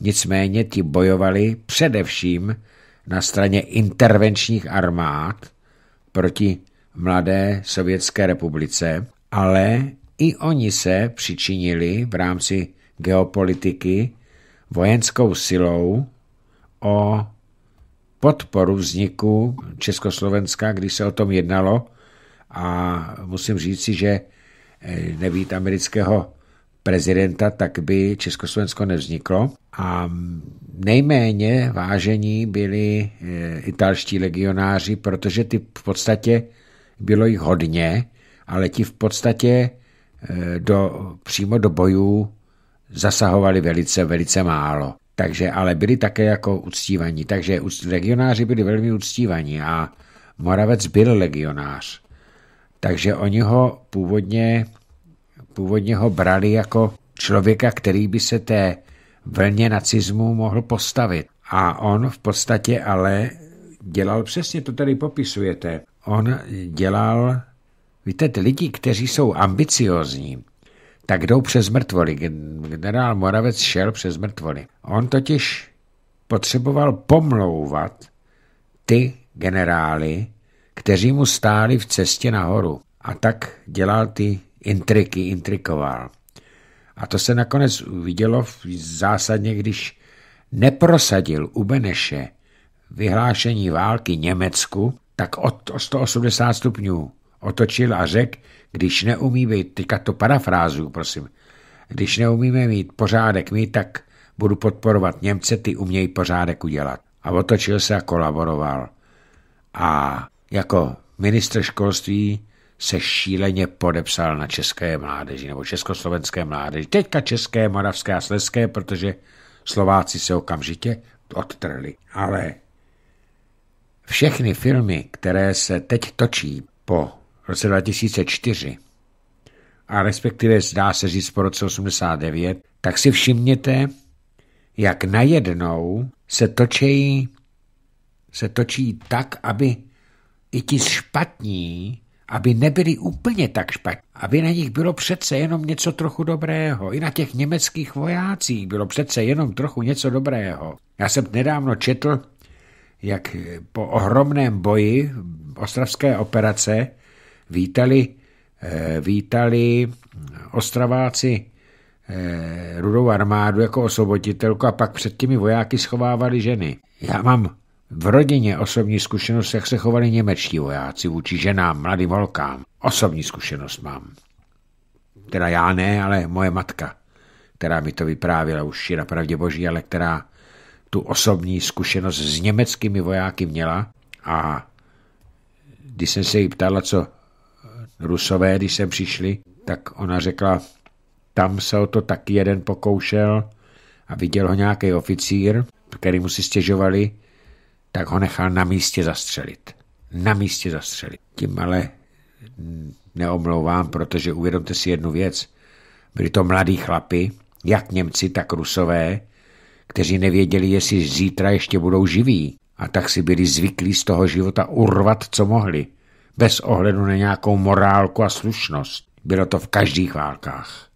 Nicméně ti bojovali především na straně intervenčních armád proti mladé Sovětské republice, ale i oni se přičinili v rámci geopolitiky vojenskou silou o podporu vzniku Československa, když se o tom jednalo a musím říct si, že eh, nebýt amerického prezidenta, tak by Československo nevzniklo. A nejméně vážení byli eh, italští legionáři, protože ty v podstatě bylo jich hodně, ale ti v podstatě eh, do, přímo do bojů zasahovali velice, velice málo. Takže, ale byli také jako uctívaní. Takže legionáři byli velmi uctívaní a Moravec byl legionář. Takže oni ho původně, původně ho brali jako člověka, který by se té vlně nacismu mohl postavit. A on v podstatě ale dělal, přesně to tady popisujete, on dělal, víte, lidi, kteří jsou ambiciozní, tak jdou přes mrtvoly. Generál Moravec šel přes mrtvoly. On totiž potřeboval pomlouvat ty generály, kteří mu stáli v cestě nahoru. A tak dělal ty intriky, intrikoval. A to se nakonec vidělo zásadně, když neprosadil u Beneše vyhlášení války Německu, tak od 180 stupňů otočil a řekl, když neumíme, teďka to parafrázuju, prosím, když neumíme mít pořádek my, tak budu podporovat Němce, ty umějí pořádek udělat. A otočil se a kolaboroval. A jako ministr školství se šíleně podepsal na české mládeži nebo československé mládeži. Teďka české, moravské a sleské, protože Slováci se okamžitě odtrhli. Ale všechny filmy, které se teď točí po roce 2004 a respektive zdá se říct po roce 89, tak si všimněte, jak najednou se točí, se točí tak, aby i ti špatní, aby nebyli úplně tak špatní, aby na nich bylo přece jenom něco trochu dobrého. I na těch německých vojácích bylo přece jenom trochu něco dobrého. Já jsem nedávno četl, jak po ohromném boji ostravské operace vítali, eh, vítali ostraváci eh, rudou armádu jako osobotitelku a pak před těmi vojáky schovávali ženy. Já mám v rodině osobní zkušenost, jak se chovali němečtí vojáci vůči ženám, mladým holkám. Osobní zkušenost mám. Teda já ne, ale moje matka, která mi to vyprávěla už je napravdě boží, ale která tu osobní zkušenost s německými vojáky měla a když jsem se jí ptala, co Rusové, když sem přišli, tak ona řekla, tam se o to taky jeden pokoušel a viděl ho nějaký oficír, který mu si stěžovali, tak ho nechal na místě zastřelit. Na místě zastřelit. Tím ale neomlouvám, protože uvědomte si jednu věc. Byli to mladí chlapi, jak Němci, tak Rusové, kteří nevěděli, jestli zítra ještě budou živí. A tak si byli zvyklí z toho života urvat, co mohli bez ohledu na nějakou morálku a slušnost. Bylo to v každých válkách.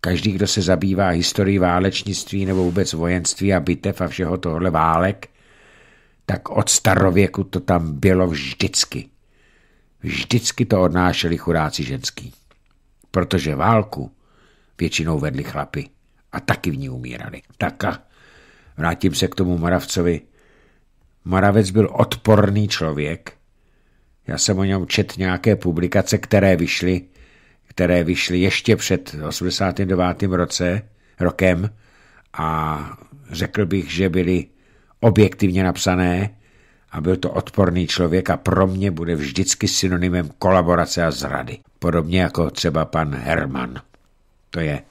Každý, kdo se zabývá historií válečnictví nebo vůbec vojenství a bitev a všeho tohle válek, tak od starověku to tam bylo vždycky. Vždycky to odnášeli chudáci ženský. Protože válku většinou vedli chlapy a taky v ní umírali. Tak a vrátím se k tomu Moravcovi. Moravec byl odporný člověk, já jsem o něm čet nějaké publikace, které vyšly, které vyšly ještě před 89. roce, rokem a řekl bych, že byly objektivně napsané a byl to odporný člověk a pro mě bude vždycky synonymem kolaborace a zrady. Podobně jako třeba pan Herman. To je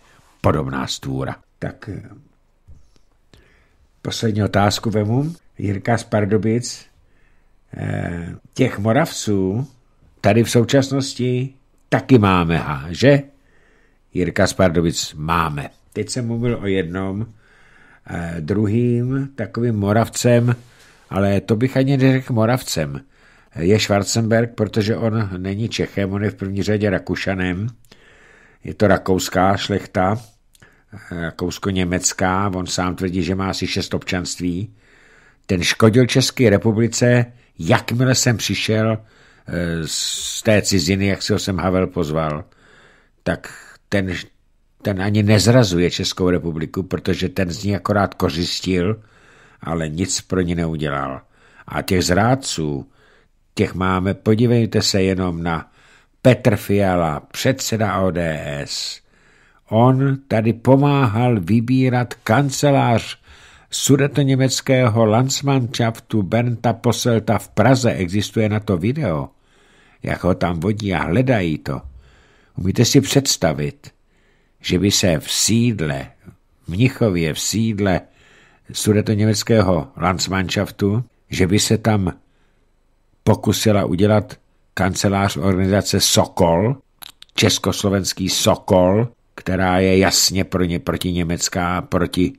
podobná stvůra. Tak eh, poslední otázku vemu. Jirka z Pardubic Eh, těch moravců tady v současnosti taky máme, a že? Jirka Spardovic máme. Teď jsem mluvil o jednom, eh, druhým takovým moravcem, ale to bych ani neřekl moravcem, eh, je Schwarzenberg, protože on není Čechem, on je v první řadě Rakušanem. Je to rakouská šlechta, rakousko-německá, on sám tvrdí, že má asi šest občanství. Ten škodil České republice Jakmile jsem přišel eh, z té ciziny, jak si ho jsem Havel pozval, tak ten, ten ani nezrazuje Českou republiku, protože ten z ní akorát kořistil, ale nic pro ní neudělal. A těch zrádců, těch máme, podívejte se jenom na Petr Fiala, předseda ODS. On tady pomáhal vybírat kancelář sudetoněmeckého Landsmannschaftu Bernta Poselta v Praze existuje na to video, jak ho tam vodí a hledají to. Umíte si představit, že by se v sídle, v Mnichově v sídle sudetoněmeckého Landsmannschaftu, že by se tam pokusila udělat kancelář organizace Sokol, československý Sokol, která je jasně pro ně proti německá, proti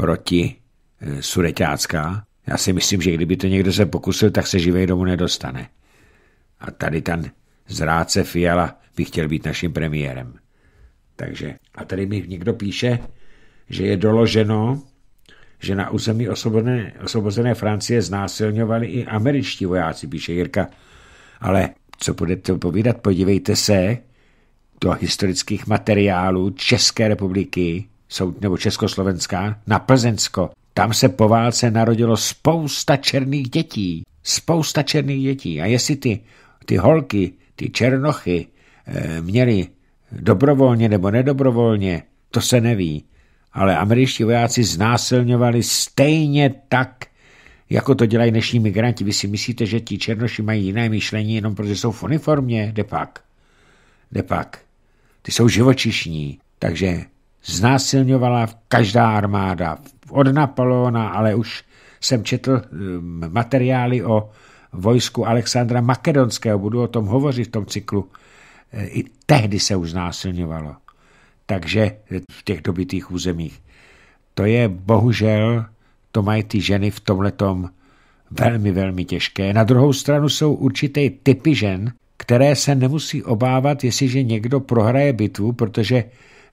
proti eh, sudeťácká. Já si myslím, že kdyby to někdo se pokusil, tak se živej domů nedostane. A tady ten zráce Fiala by chtěl být naším premiérem. Takže, a tady mi někdo píše, že je doloženo, že na území osvobozené, osvobozené Francie znásilňovali i američtí vojáci, píše Jirka. Ale co budete povídat, podívejte se do historických materiálů České republiky, nebo Československá, na Plzeňsko. Tam se po válce narodilo spousta černých dětí. Spousta černých dětí. A jestli ty, ty holky, ty černochy, e, dobrovolně nebo nedobrovolně, to se neví. Ale američtí vojáci znásilňovali stejně tak, jako to dělají dnešní migranti. Vy si myslíte, že ti černoši mají jiné myšlení jenom protože jsou v uniformě? Depak. Depak. Ty jsou živočišní. Takže znásilňovala každá armáda. Od Napoleona, ale už jsem četl um, materiály o vojsku Alexandra Makedonského, budu o tom hovořit v tom cyklu. E, I tehdy se už znásilňovalo. Takže v těch dobitých územích. To je bohužel, to mají ty ženy v tomhletom velmi, velmi těžké. Na druhou stranu jsou určité typy žen, které se nemusí obávat, jestliže někdo prohraje bitvu, protože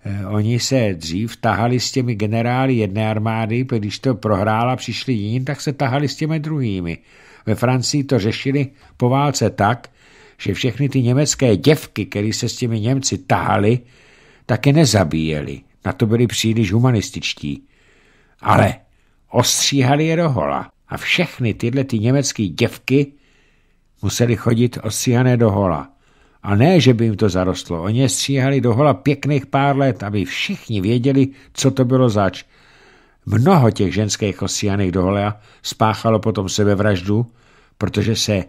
Eh, oni se dřív tahali s těmi generály jedné armády, když to prohrála, přišli jiní, tak se tahali s těmi druhými. Ve Francii to řešili po válce tak, že všechny ty německé děvky, které se s těmi Němci tahali, taky nezabíjeli. Na to byli příliš humanističtí. Ale ostříhali je do hola. A všechny tyhle ty německé děvky museli chodit ostříhané do hola. A ne, že by jim to zarostlo. Oni je stříhali dohola pěkných pár let, aby všichni věděli, co to bylo zač. Mnoho těch ženských osíjaných dohola spáchalo potom sebevraždu, protože se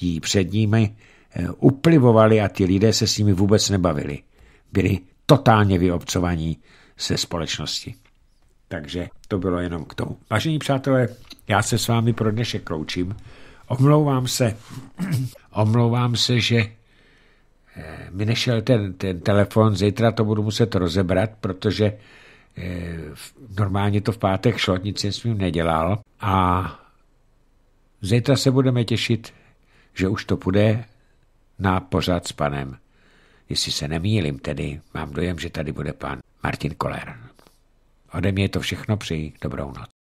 jí před nimi eh, uplivovali a ti lidé se s nimi vůbec nebavili. Byli totálně vyobcovaní se společnosti. Takže to bylo jenom k tomu. Vážení přátelé, já se s vámi pro dnešek kloučím. Omlouvám se, omlouvám se, že mi eh, nešel ten, ten telefon, zítra to budu muset rozebrat, protože eh, normálně to v pátek šlo, nic jsem s ním nedělal a zítra se budeme těšit, že už to půjde na pořad s panem. Jestli se nemýlím tedy, mám dojem, že tady bude pan Martin Koller. Ode mě je to všechno, přeji dobrou noc.